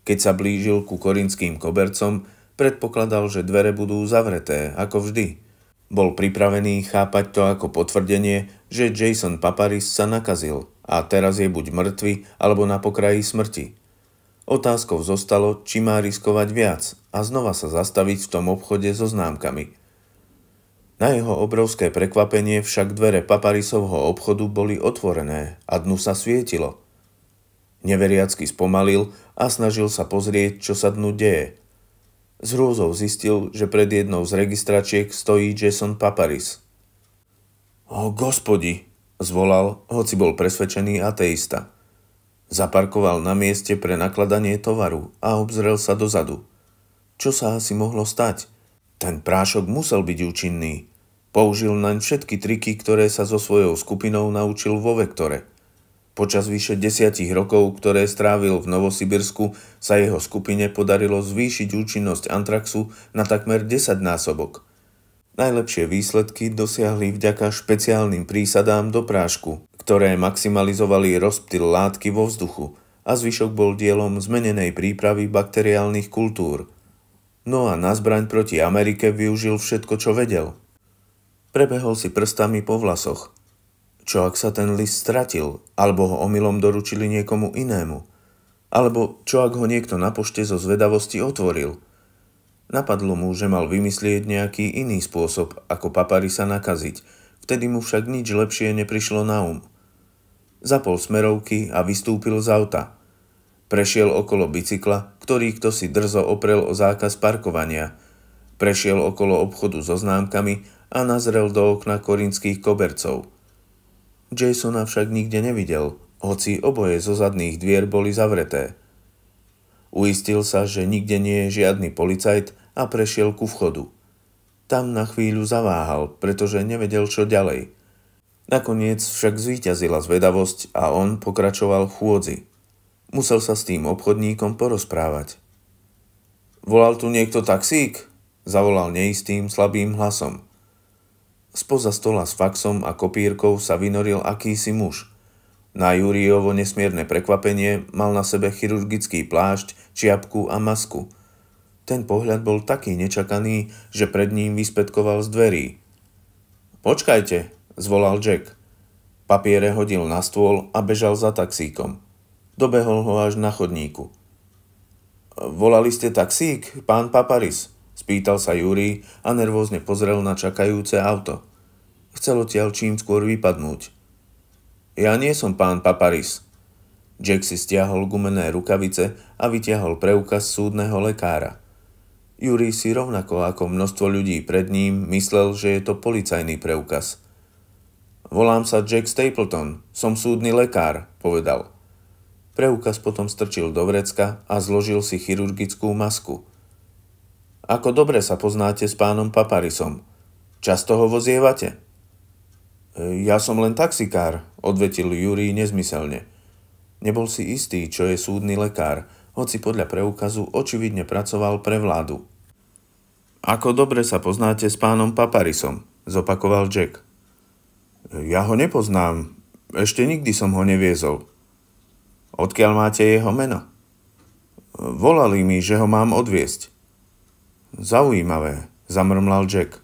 Keď sa blížil ku korinským kobercom, Predpokladal, že dvere budú zavreté, ako vždy. Bol pripravený chápať to ako potvrdenie, že Jason Paparis sa nakazil a teraz je buď mŕtvy alebo na pokraji smrti. Otázkou zostalo, či má riskovať viac a znova sa zastaviť v tom obchode so známkami. Na jeho obrovské prekvapenie však dvere Paparisovho obchodu boli otvorené a dnu sa svietilo. Neveriacky spomalil a snažil sa pozrieť, čo sa dnu deje, s hrôzou zistil, že pred jednou z registračiek stojí Jason Paparis. O, gospodi, zvolal, hoci bol presvedčený ateista. Zaparkoval na mieste pre nakladanie tovaru a obzrel sa dozadu. Čo sa asi mohlo stať? Ten prášok musel byť účinný. Použil naň všetky triky, ktoré sa so svojou skupinou naučil vo vektore – Počas vyše desiatich rokov, ktoré strávil v Novosibirsku, sa jeho skupine podarilo zvýšiť účinnosť antraxu na takmer 10 násobok. Najlepšie výsledky dosiahli vďaka špeciálnym prísadám do prášku, ktoré maximalizovali rozptyl látky vo vzduchu a zvyšok bol dielom zmenenej prípravy bakteriálnych kultúr. No a na zbraň proti Amerike využil všetko, čo vedel. Prebehol si prstami po vlasoch – čo ak sa ten list stratil, alebo ho omylom doručili niekomu inému? Alebo čo ak ho niekto na pošte zo zvedavosti otvoril? Napadlo mu, že mal vymyslieť nejaký iný spôsob, ako papari sa nakaziť, vtedy mu však nič lepšie neprišlo na um. Zapol smerovky a vystúpil z auta. Prešiel okolo bicykla, ktorý kto si drzo oprel o zákaz parkovania. Prešiel okolo obchodu so známkami a nazrel do okna korinských kobercov – Jasona však nikde nevidel, hoci oboje zo zadných dvier boli zavreté. Uistil sa, že nikde nie je žiadny policajt a prešiel ku vchodu. Tam na chvíľu zaváhal, pretože nevedel, čo ďalej. Nakoniec však zvíťazila zvedavosť a on pokračoval v chôdzi. Musel sa s tým obchodníkom porozprávať. Volal tu niekto taxík? Zavolal neistým, slabým hlasom. Spoza stola s faxom a kopírkou sa vynoril akýsi muž. Na Júriovo nesmierne prekvapenie mal na sebe chirurgický plášť, čiapku a masku. Ten pohľad bol taký nečakaný, že pred ním vyspetkoval z dverí. Počkajte, zvolal Jack. Papiere hodil na stôl a bežal za taxíkom. Dobehol ho až na chodníku. Volali ste taxík, pán Paparis? Spýtal sa Júri a nervózne pozrel na čakajúce auto. Chcel odtiaľ čím skôr vypadnúť. Ja nie som pán Paparis. Jack si stiahol gumené rukavice a vytiahol preukaz súdneho lekára. Júri si rovnako ako množstvo ľudí pred ním myslel, že je to policajný preukaz. Volám sa Jack Stapleton, som súdny lekár, povedal. Preukaz potom strčil do vrecka a zložil si chirurgickú masku – ako dobre sa poznáte s pánom Paparisom? Často ho vozievate? E, ja som len taxikár, odvetil Júri nezmyselne. Nebol si istý, čo je súdny lekár, hoci podľa preukazu očividne pracoval pre vládu. Ako dobre sa poznáte s pánom Paparisom, zopakoval Jack. E, ja ho nepoznám, ešte nikdy som ho neviezol. Odkiaľ máte jeho meno? E, volali mi, že ho mám odviesť. Zaujímavé, zamrmlal Jack.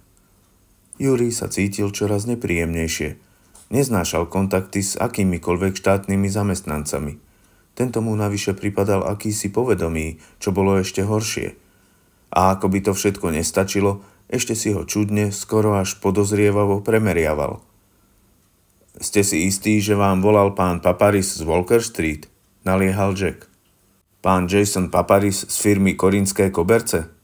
Juri sa cítil čoraz nepríjemnejšie. Neznášal kontakty s akýmikoľvek štátnymi zamestnancami. Tento mu navyše pripadal akýsi povedomí, čo bolo ešte horšie. A ako by to všetko nestačilo, ešte si ho čudne, skoro až podozrievavo premeriaval. Ste si istí, že vám volal pán Paparis z Walker Street? Naliehal Jack. Pán Jason Paparis z firmy Korinské koberce?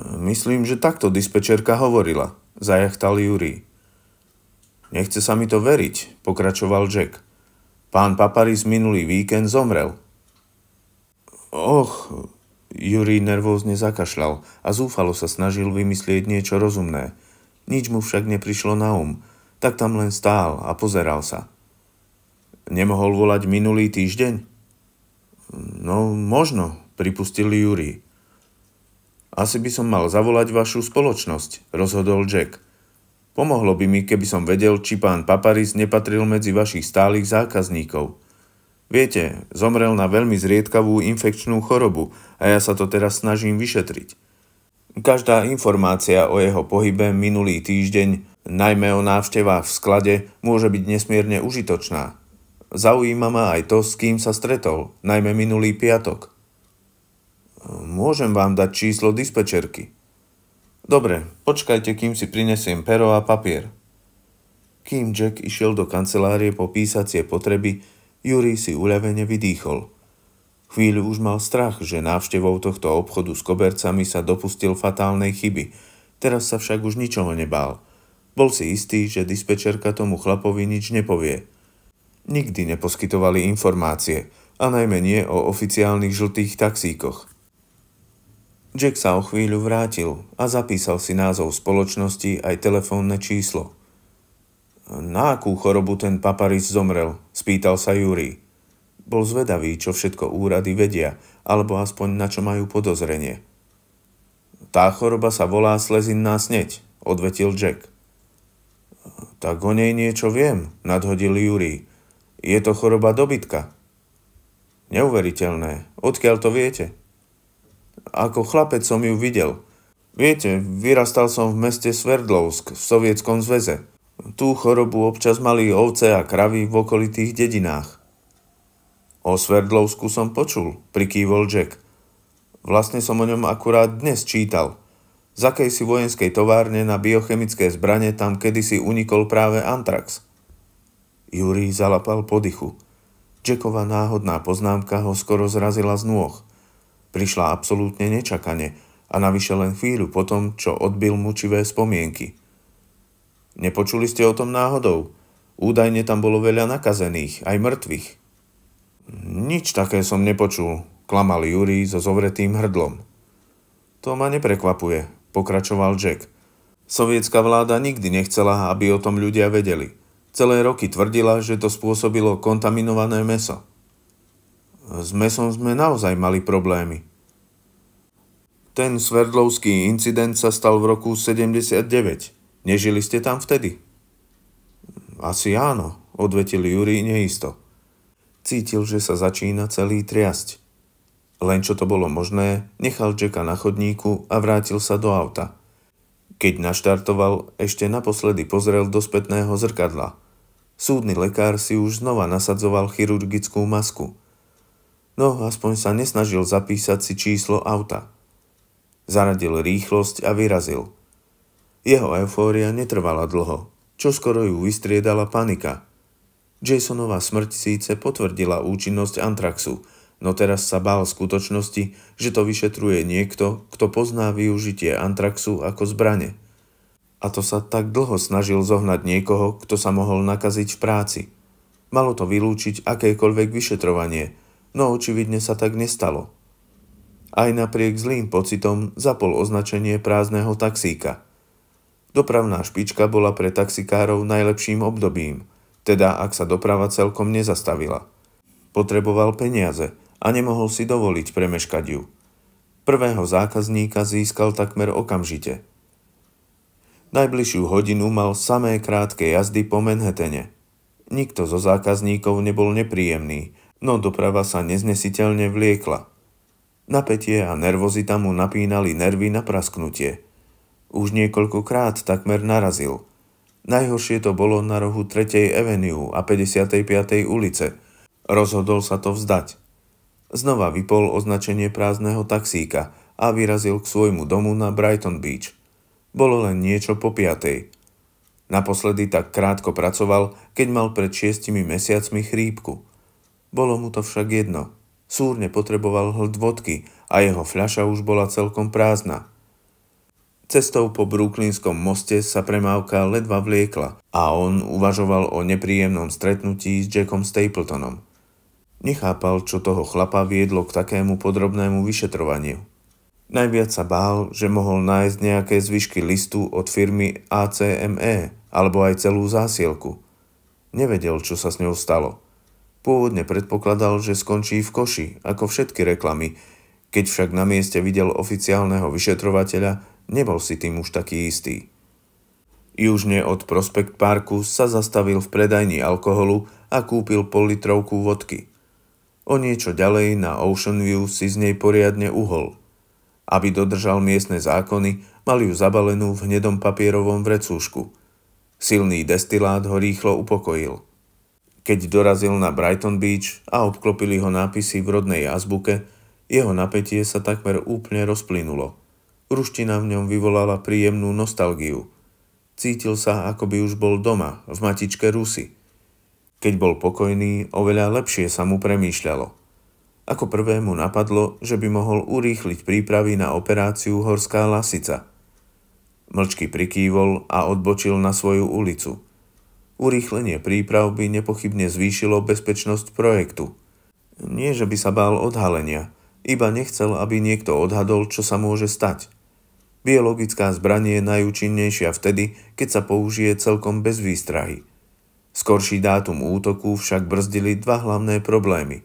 Myslím, že takto dispečerka hovorila, zajachtal Jurí. Nechce sa mi to veriť, pokračoval Jack. Pán Paparis minulý víkend zomrel. Och, Jurí nervózne zakašľal a zúfalo sa snažil vymyslieť niečo rozumné. Nič mu však neprišlo na um, tak tam len stál a pozeral sa. Nemohol volať minulý týždeň? No, možno, pripustil Júri. Asi by som mal zavolať vašu spoločnosť, rozhodol Jack. Pomohlo by mi, keby som vedel, či pán Paparis nepatril medzi vašich stálych zákazníkov. Viete, zomrel na veľmi zriedkavú infekčnú chorobu a ja sa to teraz snažím vyšetriť. Každá informácia o jeho pohybe minulý týždeň, najmä o návštevách v sklade, môže byť nesmierne užitočná. Zaujíma ma aj to, s kým sa stretol, najmä minulý piatok. Môžem vám dať číslo dispečerky. Dobre, počkajte, kým si prinesiem pero a papier. Kým Jack išiel do kancelárie po písacie potreby, Juri si uľavene vydýchol. Chvíľu už mal strach, že návštevou tohto obchodu s kobercami sa dopustil fatálnej chyby. Teraz sa však už ničoho nebál. Bol si istý, že dispečerka tomu chlapovi nič nepovie. Nikdy neposkytovali informácie, a najmä nie o oficiálnych žltých taxíkoch – Jack sa o chvíľu vrátil a zapísal si názov spoločnosti aj telefónne číslo. Na akú chorobu ten paparis zomrel? spýtal sa Júri. Bol zvedavý, čo všetko úrady vedia, alebo aspoň na čo majú podozrenie. Tá choroba sa volá slezinná sneď, odvetil Jack. Tak o nej niečo viem, nadhodil Júri. Je to choroba dobytka. Neuveriteľné, odkiaľ to viete? Ako chlapec som ju videl. Viete, vyrastal som v meste Sverdlovsk v Sovietskom zväze. Tú chorobu občas mali ovce a kravy v okolitých dedinách. O Sverdlovsku som počul, prikývol Jack. Vlastne som o ňom akurát dnes čítal. Z akejsi vojenskej továrne na biochemické zbrane tam kedysi unikol práve Antrax. Júri zalapal podychu. Jackova náhodná poznámka ho skoro zrazila z nôh. Prišla absolútne nečakane a navyše len chvíľu potom, čo odbil mučivé spomienky. Nepočuli ste o tom náhodou? Údajne tam bolo veľa nakazených, aj mŕtvych. Nič také som nepočul, klamal Júri so zovretým hrdlom. To ma neprekvapuje, pokračoval Jack. Sovietská vláda nikdy nechcela, aby o tom ľudia vedeli. Celé roky tvrdila, že to spôsobilo kontaminované meso. S mesom sme naozaj mali problémy. Ten sverdlovský incident sa stal v roku 79. Nežili ste tam vtedy? Asi áno, odvetil Juri neisto. Cítil, že sa začína celý triasť. Len čo to bolo možné, nechal Jacka na chodníku a vrátil sa do auta. Keď naštartoval, ešte naposledy pozrel do spätného zrkadla. Súdny lekár si už znova nasadzoval chirurgickú masku – No, aspoň sa nesnažil zapísať si číslo auta. Zaradil rýchlosť a vyrazil. Jeho eufória netrvala dlho, čo skoro ju vystriedala panika. Jasonová smrť síce potvrdila účinnosť Antraxu, no teraz sa bál skutočnosti, že to vyšetruje niekto, kto pozná využitie Antraxu ako zbrane. A to sa tak dlho snažil zohnať niekoho, kto sa mohol nakaziť v práci. Malo to vylúčiť akékoľvek vyšetrovanie – no očividne sa tak nestalo. Aj napriek zlým pocitom zapol označenie prázdneho taxíka. Dopravná špička bola pre taxikárov najlepším obdobím, teda ak sa doprava celkom nezastavila. Potreboval peniaze a nemohol si dovoliť premeškať ju. Prvého zákazníka získal takmer okamžite. Najbližšiu hodinu mal samé krátke jazdy po Manhattane. Nikto zo zákazníkov nebol nepríjemný – no doprava sa neznesiteľne vliekla. Napätie a nervozita mu napínali nervy na prasknutie. Už niekoľkokrát takmer narazil. Najhoršie to bolo na rohu 3. Avenue a 55. ulice. Rozhodol sa to vzdať. Znova vypol označenie prázdneho taxíka a vyrazil k svojmu domu na Brighton Beach. Bolo len niečo po piatej. Naposledy tak krátko pracoval, keď mal pred šiestimi mesiacmi chrípku – bolo mu to však jedno. Súrne potreboval hld vodky a jeho fľaša už bola celkom prázdna. Cestou po Brooklynskom moste sa premávka ledva vliekla a on uvažoval o nepríjemnom stretnutí s Jackom Stapletonom. Nechápal, čo toho chlapa viedlo k takému podrobnému vyšetrovaniu. Najviac sa bál, že mohol nájsť nejaké zvyšky listu od firmy ACME alebo aj celú zásielku. Nevedel, čo sa s ňou stalo. Pôvodne predpokladal, že skončí v koši, ako všetky reklamy. Keď však na mieste videl oficiálneho vyšetrovateľa, nebol si tým už taký istý. Južne od Prospekt Parku sa zastavil v predajni alkoholu a kúpil pol litrovku vodky. O niečo ďalej na Ocean View si z nej poriadne uhol. Aby dodržal miestne zákony, mal ju zabalenú v hnedom papierovom vrecúšku. Silný destilát ho rýchlo upokojil – keď dorazil na Brighton Beach a obklopili ho nápisy v rodnej azbuke, jeho napätie sa takmer úplne rozplynulo. Ruština v ňom vyvolala príjemnú nostalgiu. Cítil sa, ako by už bol doma, v matičke Rusy. Keď bol pokojný, oveľa lepšie sa mu premýšľalo. Ako mu napadlo, že by mohol urýchliť prípravy na operáciu Horská lasica. Mlčky prikývol a odbočil na svoju ulicu – Urýchlenie príprav by nepochybne zvýšilo bezpečnosť projektu. Nie, že by sa bál odhalenia, iba nechcel, aby niekto odhadol, čo sa môže stať. Biologická zbranie je najúčinnejšia vtedy, keď sa použije celkom bez výstrahy. Skorší dátum útoku však brzdili dva hlavné problémy.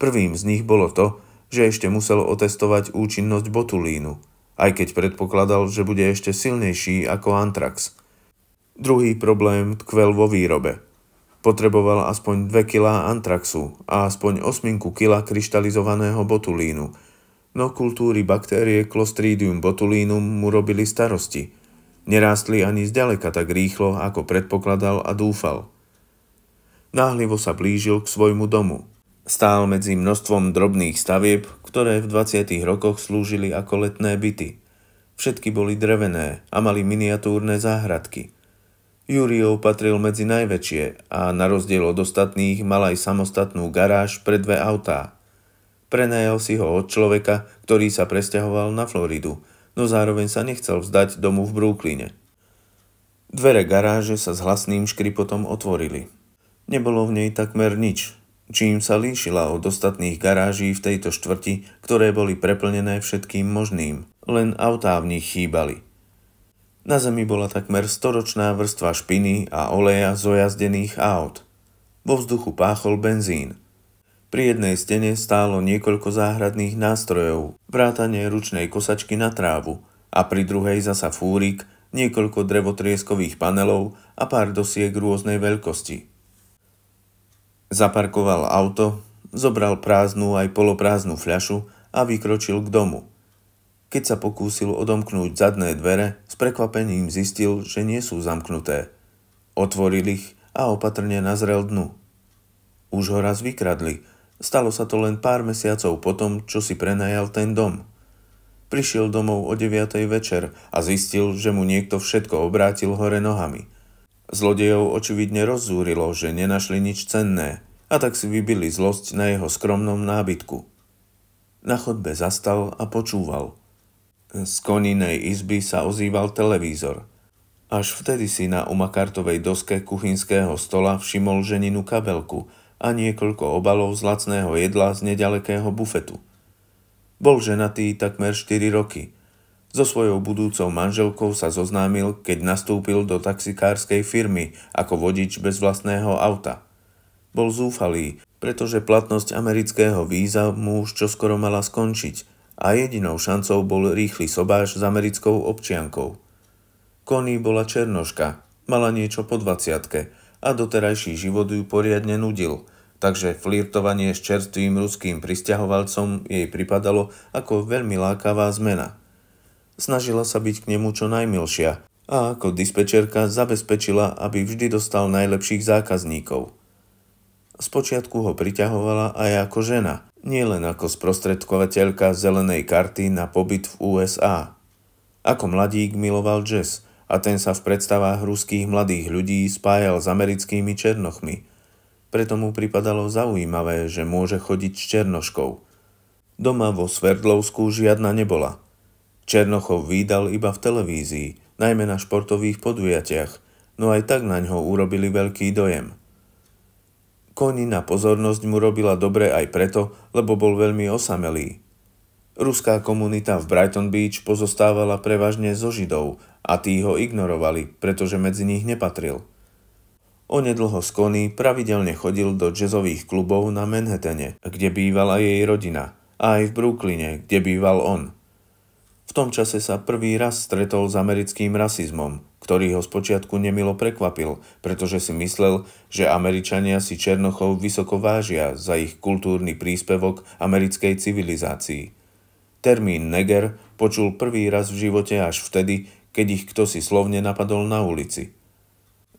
Prvým z nich bolo to, že ešte musel otestovať účinnosť botulínu, aj keď predpokladal, že bude ešte silnejší ako antrax – Druhý problém tkvel vo výrobe. Potreboval aspoň 2 kg antraxu a aspoň 8 kg kryštalizovaného botulínu, no kultúry baktérie Clostridium botulinum mu robili starosti. Nerástli ani zďaleka tak rýchlo, ako predpokladal a dúfal. Náhlivo sa blížil k svojmu domu. Stál medzi množstvom drobných stavieb, ktoré v 20. rokoch slúžili ako letné byty. Všetky boli drevené a mali miniatúrne záhradky. Júriov patril medzi najväčšie a na rozdiel od ostatných mal aj samostatnú garáž pre dve autá. Prenajal si ho od človeka, ktorý sa presťahoval na Floridu, no zároveň sa nechcel vzdať domu v Brooklyne. Dvere garáže sa s hlasným škripotom otvorili. Nebolo v nej takmer nič, čím sa líšila od ostatných garáží v tejto štvrti, ktoré boli preplnené všetkým možným. Len autá v nich chýbali. Na zemi bola takmer storočná vrstva špiny a oleja z ojazdených aut. Vo vzduchu páchol benzín. Pri jednej stene stálo niekoľko záhradných nástrojov, vrátanie ručnej kosačky na trávu a pri druhej zasa fúrik, niekoľko drevotrieskových panelov a pár dosiek rôznej veľkosti. Zaparkoval auto, zobral prázdnu aj poloprázdnu fľašu a vykročil k domu – keď sa pokúsil odomknúť zadné dvere, s prekvapením zistil, že nie sú zamknuté. Otvoril ich a opatrne nazrel dnu. Už ho raz vykradli. Stalo sa to len pár mesiacov potom, čo si prenajal ten dom. Prišiel domov o 9. večer a zistil, že mu niekto všetko obrátil hore nohami. Zlodejov očividne rozzúrilo, že nenašli nič cenné a tak si vybili zlosť na jeho skromnom nábytku. Na chodbe zastal a počúval – z koninej izby sa ozýval televízor. Až vtedy si na umakartovej doske kuchynského stola všimol ženinu kabelku a niekoľko obalov z lacného jedla z nedalekého bufetu. Bol ženatý takmer 4 roky. So svojou budúcou manželkou sa zoznámil, keď nastúpil do taxikárskej firmy ako vodič bez vlastného auta. Bol zúfalý, pretože platnosť amerického víza mu už čoskoro mala skončiť – a jedinou šancou bol rýchly sobáš s americkou občiankou. Koní bola černoška, mala niečo po 20 a doterajší život ju poriadne nudil, takže flirtovanie s čerstvým ruským pristahovalcom jej pripadalo ako veľmi lákavá zmena. Snažila sa byť k nemu čo najmilšia a ako dispečerka zabezpečila, aby vždy dostal najlepších zákazníkov. Spočiatku ho priťahovala aj ako žena – nielen ako sprostredkovateľka zelenej karty na pobyt v USA. Ako mladík miloval jazz a ten sa v predstavách ruských mladých ľudí spájal s americkými černochmi. Preto mu pripadalo zaujímavé, že môže chodiť s černoškou. Doma vo Sverdlovsku žiadna nebola. Černochov výdal iba v televízii, najmä na športových podujatiach, no aj tak na ňo urobili veľký dojem. Konina pozornosť mu robila dobre aj preto, lebo bol veľmi osamelý. Ruská komunita v Brighton Beach pozostávala prevažne zo Židov a tí ho ignorovali, pretože medzi nich nepatril. Onedlho z Kony pravidelne chodil do jazzových klubov na Manhattane, kde bývala jej rodina, a aj v Brooklyne, kde býval on. V tom čase sa prvý raz stretol s americkým rasizmom – ktorý ho spočiatku nemilo prekvapil, pretože si myslel, že Američania si Černochov vysoko vážia za ich kultúrny príspevok americkej civilizácii. Termín neger počul prvý raz v živote až vtedy, keď ich kto si slovne napadol na ulici.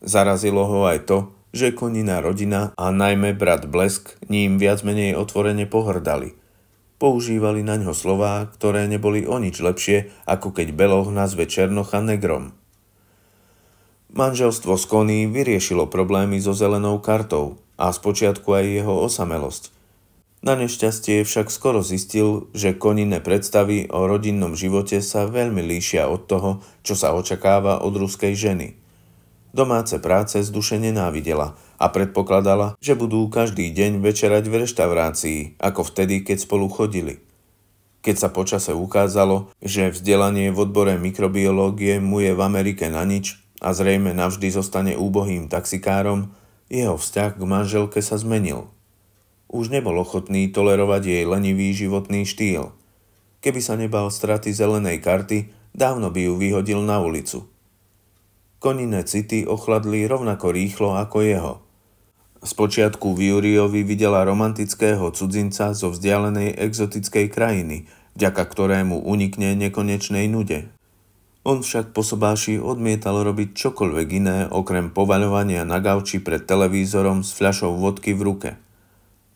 Zarazilo ho aj to, že konina rodina a najmä brat Blesk ním viac menej otvorene pohrdali. Používali na ňo slová, ktoré neboli o nič lepšie, ako keď Beloch nazve Černocha negrom – Manželstvo s Koní vyriešilo problémy so zelenou kartou a spočiatku aj jeho osamelosť. Na nešťastie však skoro zistil, že konine predstavy o rodinnom živote sa veľmi líšia od toho, čo sa očakáva od ruskej ženy. Domáce práce z duše nenávidela a predpokladala, že budú každý deň večerať v reštaurácii, ako vtedy, keď spolu chodili. Keď sa počase ukázalo, že vzdelanie v odbore mikrobiológie mu je v Amerike na nič, a zrejme navždy zostane úbohým taxikárom, jeho vzťah k manželke sa zmenil. Už nebol ochotný tolerovať jej lenivý životný štýl. Keby sa nebal straty zelenej karty, dávno by ju vyhodil na ulicu. Koniné city ochladli rovnako rýchlo ako jeho. Spočiatku v Juriovi videla romantického cudzinca zo vzdialenej exotickej krajiny, vďaka ktorému unikne nekonečnej nude, on však po sobáši odmietal robiť čokoľvek iné, okrem povaľovania na gauči pred televízorom s fľašou vodky v ruke.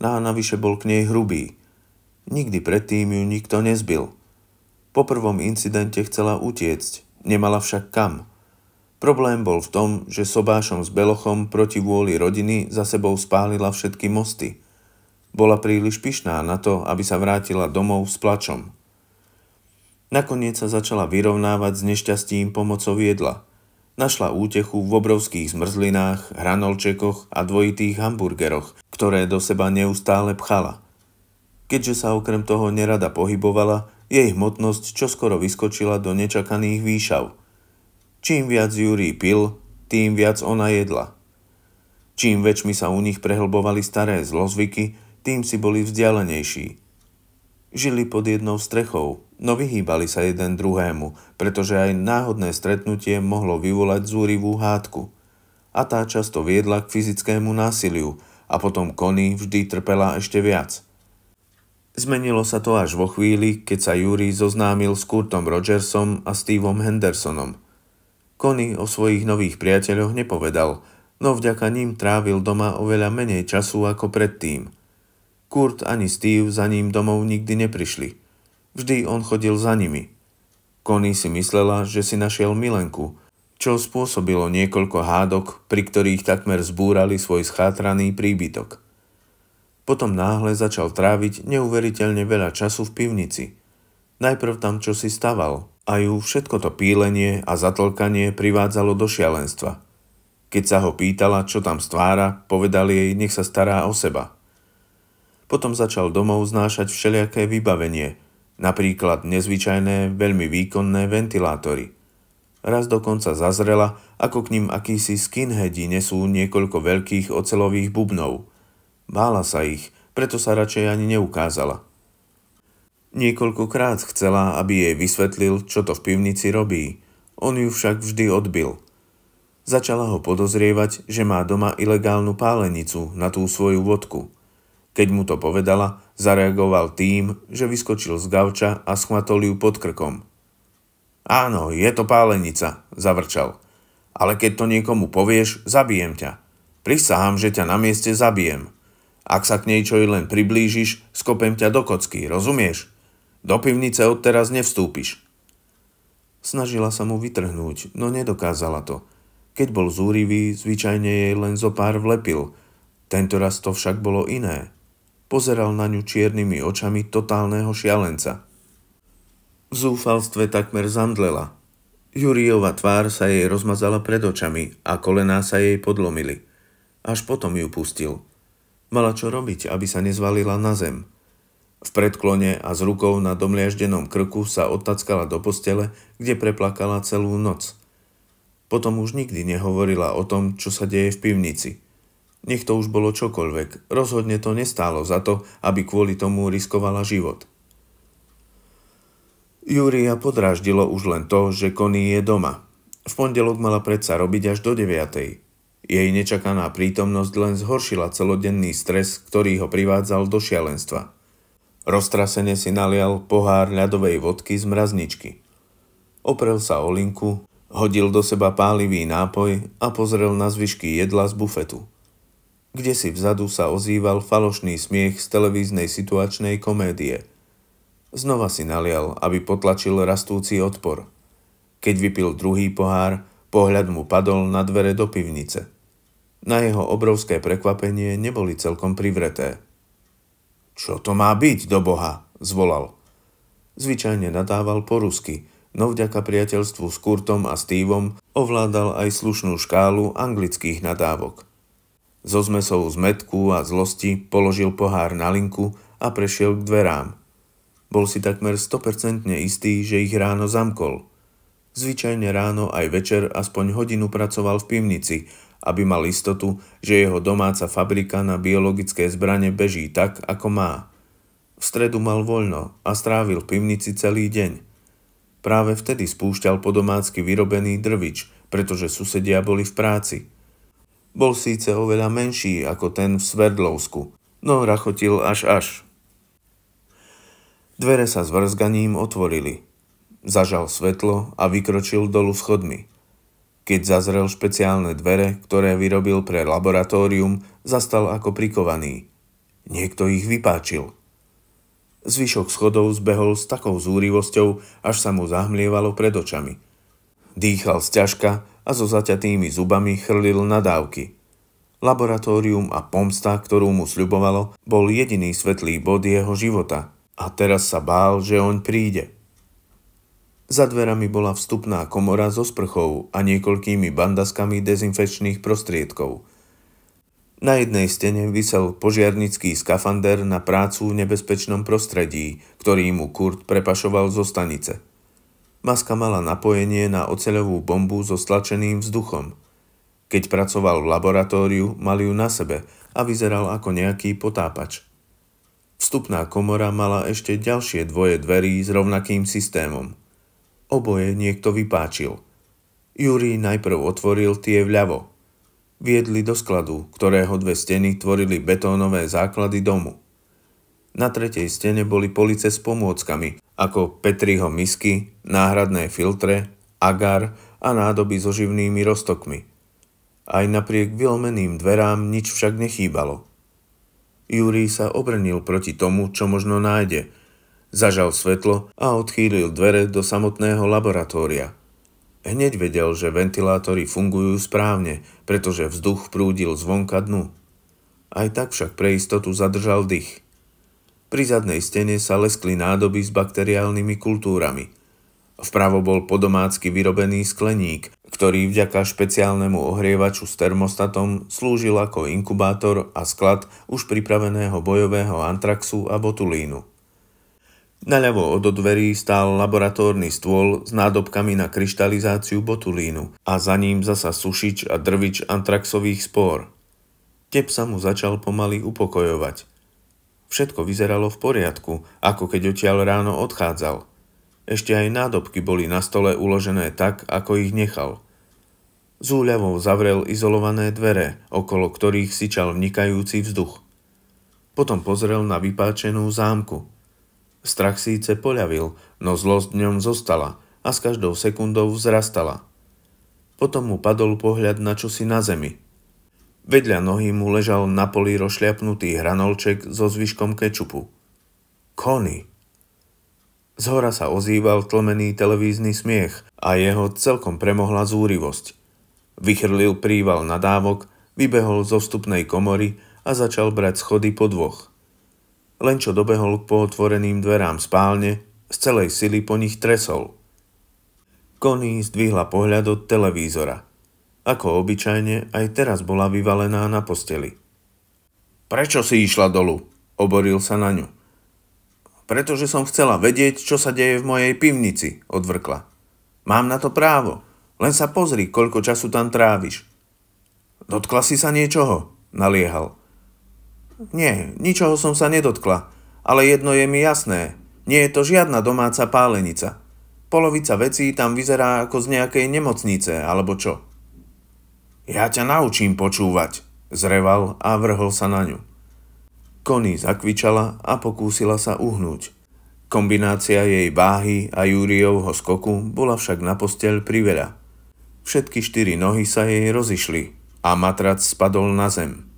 No a navyše bol k nej hrubý. Nikdy predtým ju nikto nezbil. Po prvom incidente chcela utiecť, nemala však kam. Problém bol v tom, že sobášom s Belochom proti vôli rodiny za sebou spálila všetky mosty. Bola príliš pyšná na to, aby sa vrátila domov s plačom. Nakoniec sa začala vyrovnávať s nešťastím pomocou jedla. Našla útechu v obrovských zmrzlinách, hranolčekoch a dvojitých hamburgeroch, ktoré do seba neustále pchala. Keďže sa okrem toho nerada pohybovala, jej hmotnosť čoskoro vyskočila do nečakaných výšav. Čím viac Júri pil, tým viac ona jedla. Čím väčšmi sa u nich prehlbovali staré zlozvyky, tým si boli vzdialenejší. Žili pod jednou strechou – No vyhýbali sa jeden druhému, pretože aj náhodné stretnutie mohlo vyvolať zúrivú hádku. A tá často viedla k fyzickému násiliu a potom Kony vždy trpela ešte viac. Zmenilo sa to až vo chvíli, keď sa Júri zoznámil s Kurtom Rogersom a Steveom Hendersonom. Kony o svojich nových priateľoch nepovedal, no vďaka ním trávil doma oveľa menej času ako predtým. Kurt ani Steve za ním domov nikdy neprišli – Vždy on chodil za nimi. Kony si myslela, že si našiel milenku, čo spôsobilo niekoľko hádok, pri ktorých takmer zbúrali svoj schátraný príbytok. Potom náhle začal tráviť neuveriteľne veľa času v pivnici. Najprv tam čo si staval a ju všetko to pílenie a zatlkanie privádzalo do šialenstva. Keď sa ho pýtala, čo tam stvára, povedal jej, nech sa stará o seba. Potom začal domov znášať všelijaké vybavenie – Napríklad nezvyčajné, veľmi výkonné ventilátory. Raz dokonca zazrela, ako k ním akísi skinheadi nesú niekoľko veľkých ocelových bubnov. Bála sa ich, preto sa radšej ani neukázala. Niekoľkokrát chcela, aby jej vysvetlil, čo to v pivnici robí. On ju však vždy odbil. Začala ho podozrievať, že má doma ilegálnu pálenicu na tú svoju vodku – keď mu to povedala, zareagoval tým, že vyskočil z gavča a schmatol ju pod krkom. Áno, je to pálenica, zavrčal. Ale keď to niekomu povieš, zabijem ťa. Prisahám, že ťa na mieste zabijem. Ak sa k nej čo i len priblížiš, skopem ťa do kocky, rozumieš? Do pivnice odteraz nevstúpiš. Snažila sa mu vytrhnúť, no nedokázala to. Keď bol zúrivý, zvyčajne jej len zo pár vlepil. Tento raz to však bolo iné. Pozeral na ňu čiernymi očami totálneho šialenca. V zúfalstve takmer zandlela. Jurijova tvár sa jej rozmazala pred očami a kolená sa jej podlomili. Až potom ju pustil. Mala čo robiť, aby sa nezvalila na zem. V predklone a s rukou na domliaždenom krku sa odtackala do postele, kde preplakala celú noc. Potom už nikdy nehovorila o tom, čo sa deje v pivnici – nech to už bolo čokoľvek, rozhodne to nestálo za to, aby kvôli tomu riskovala život. Júria podráždilo už len to, že Connie je doma. V pondelok mala predsa robiť až do 9. Jej nečakaná prítomnosť len zhoršila celodenný stres, ktorý ho privádzal do šialenstva. Roztrasene si nalial pohár ľadovej vodky z mrazničky. Oprel sa o linku, hodil do seba pálivý nápoj a pozrel na zvyšky jedla z bufetu kde si vzadu sa ozýval falošný smiech z televíznej situačnej komédie. Znova si nalial, aby potlačil rastúci odpor. Keď vypil druhý pohár, pohľad mu padol na dvere do pivnice. Na jeho obrovské prekvapenie neboli celkom privreté. Čo to má byť, do boha? zvolal. Zvyčajne nadával po rusky, no vďaka priateľstvu s Kurtom a Stevom ovládal aj slušnú škálu anglických nadávok. So zmesou zmetku a zlosti položil pohár na linku a prešiel k dverám. Bol si takmer 100% istý, že ich ráno zamkol. Zvyčajne ráno aj večer aspoň hodinu pracoval v pivnici, aby mal istotu, že jeho domáca fabrika na biologické zbrane beží tak, ako má. V stredu mal voľno a strávil v pivnici celý deň. Práve vtedy spúšťal podomácky vyrobený drvič, pretože susedia boli v práci – bol síce oveľa menší ako ten v Sverdlovsku, no rachotil až až. Dvere sa s vrzganím otvorili. Zažal svetlo a vykročil dolu schodmi. Keď zazrel špeciálne dvere, ktoré vyrobil pre laboratórium, zastal ako prikovaný. Niekto ich vypáčil. Zvyšok schodov zbehol s takou zúrivosťou, až sa mu zahmlievalo pred očami. Dýchal z ťažka a so zaťatými zubami chrlil nadávky. Laboratórium a pomsta, ktorú mu sľubovalo, bol jediný svetlý bod jeho života a teraz sa bál, že on príde. Za dverami bola vstupná komora so sprchou a niekoľkými bandaskami dezinfekčných prostriedkov – na jednej stene vysel požiarnický skafander na prácu v nebezpečnom prostredí, ktorý mu Kurt prepašoval zo stanice. Maska mala napojenie na oceľovú bombu so stlačeným vzduchom. Keď pracoval v laboratóriu, mal ju na sebe a vyzeral ako nejaký potápač. Vstupná komora mala ešte ďalšie dvoje dverí s rovnakým systémom. Oboje niekto vypáčil. Júri najprv otvoril tie vľavo. Viedli do skladu, ktorého dve steny tvorili betónové základy domu. Na tretej stene boli police s pomôckami, ako Petriho misky, náhradné filtre, agar a nádoby so živnými roztokmi. Aj napriek vylomeným dverám nič však nechýbalo. Júri sa obrnil proti tomu, čo možno nájde. Zažal svetlo a odchýlil dvere do samotného laboratória. Hneď vedel, že ventilátory fungujú správne, pretože vzduch prúdil zvonka dnu. Aj tak však pre istotu zadržal dých. Pri zadnej stene sa leskli nádoby s bakteriálnymi kultúrami. Vpravo bol podomácky vyrobený skleník, ktorý vďaka špeciálnemu ohrievaču s termostatom slúžil ako inkubátor a sklad už pripraveného bojového antraxu a botulínu. Naľavo od dverí stál laboratórny stôl s nádobkami na kryštalizáciu botulínu a za ním zasa sušič a drvič antraxových spór. Tep sa mu začal pomaly upokojovať – Všetko vyzeralo v poriadku, ako keď odtiaľ ráno odchádzal. Ešte aj nádobky boli na stole uložené tak, ako ich nechal. Z úľavou zavrel izolované dvere, okolo ktorých sičal vnikajúci vzduch. Potom pozrel na vypáčenú zámku. Strach síce poľavil, no zlosť dňom zostala a s každou sekundou vzrastala. Potom mu padol pohľad na čosi na zemi – Vedľa nohy mu ležal na poli rošľapnutý hranolček so zvyškom kečupu. Kony! Z hora sa ozýval tlmený televízny smiech a jeho celkom premohla zúrivosť. Vychrlil príval nadávok, vybehol zo vstupnej komory a začal brať schody po dvoch. Len čo dobehol k pootvoreným dverám spálne, z celej sily po nich tresol. Koní zdvihla pohľad od televízora – ako obyčajne, aj teraz bola vyvalená na posteli. Prečo si išla dolu? Oboril sa na ňu. Pretože som chcela vedieť, čo sa deje v mojej pivnici, odvrkla. Mám na to právo. Len sa pozri, koľko času tam tráviš. Dotkla si sa niečoho? Naliehal. Nie, ničoho som sa nedotkla, ale jedno je mi jasné. Nie je to žiadna domáca pálenica. Polovica vecí tam vyzerá ako z nejakej nemocnice, alebo čo. Ja ťa naučím počúvať, zreval a vrhol sa na ňu. Koni zakvičala a pokúsila sa uhnúť. Kombinácia jej váhy a Júriovho skoku bola však na posteľ priveľa. Všetky štyri nohy sa jej rozišli a matrac spadol na zem.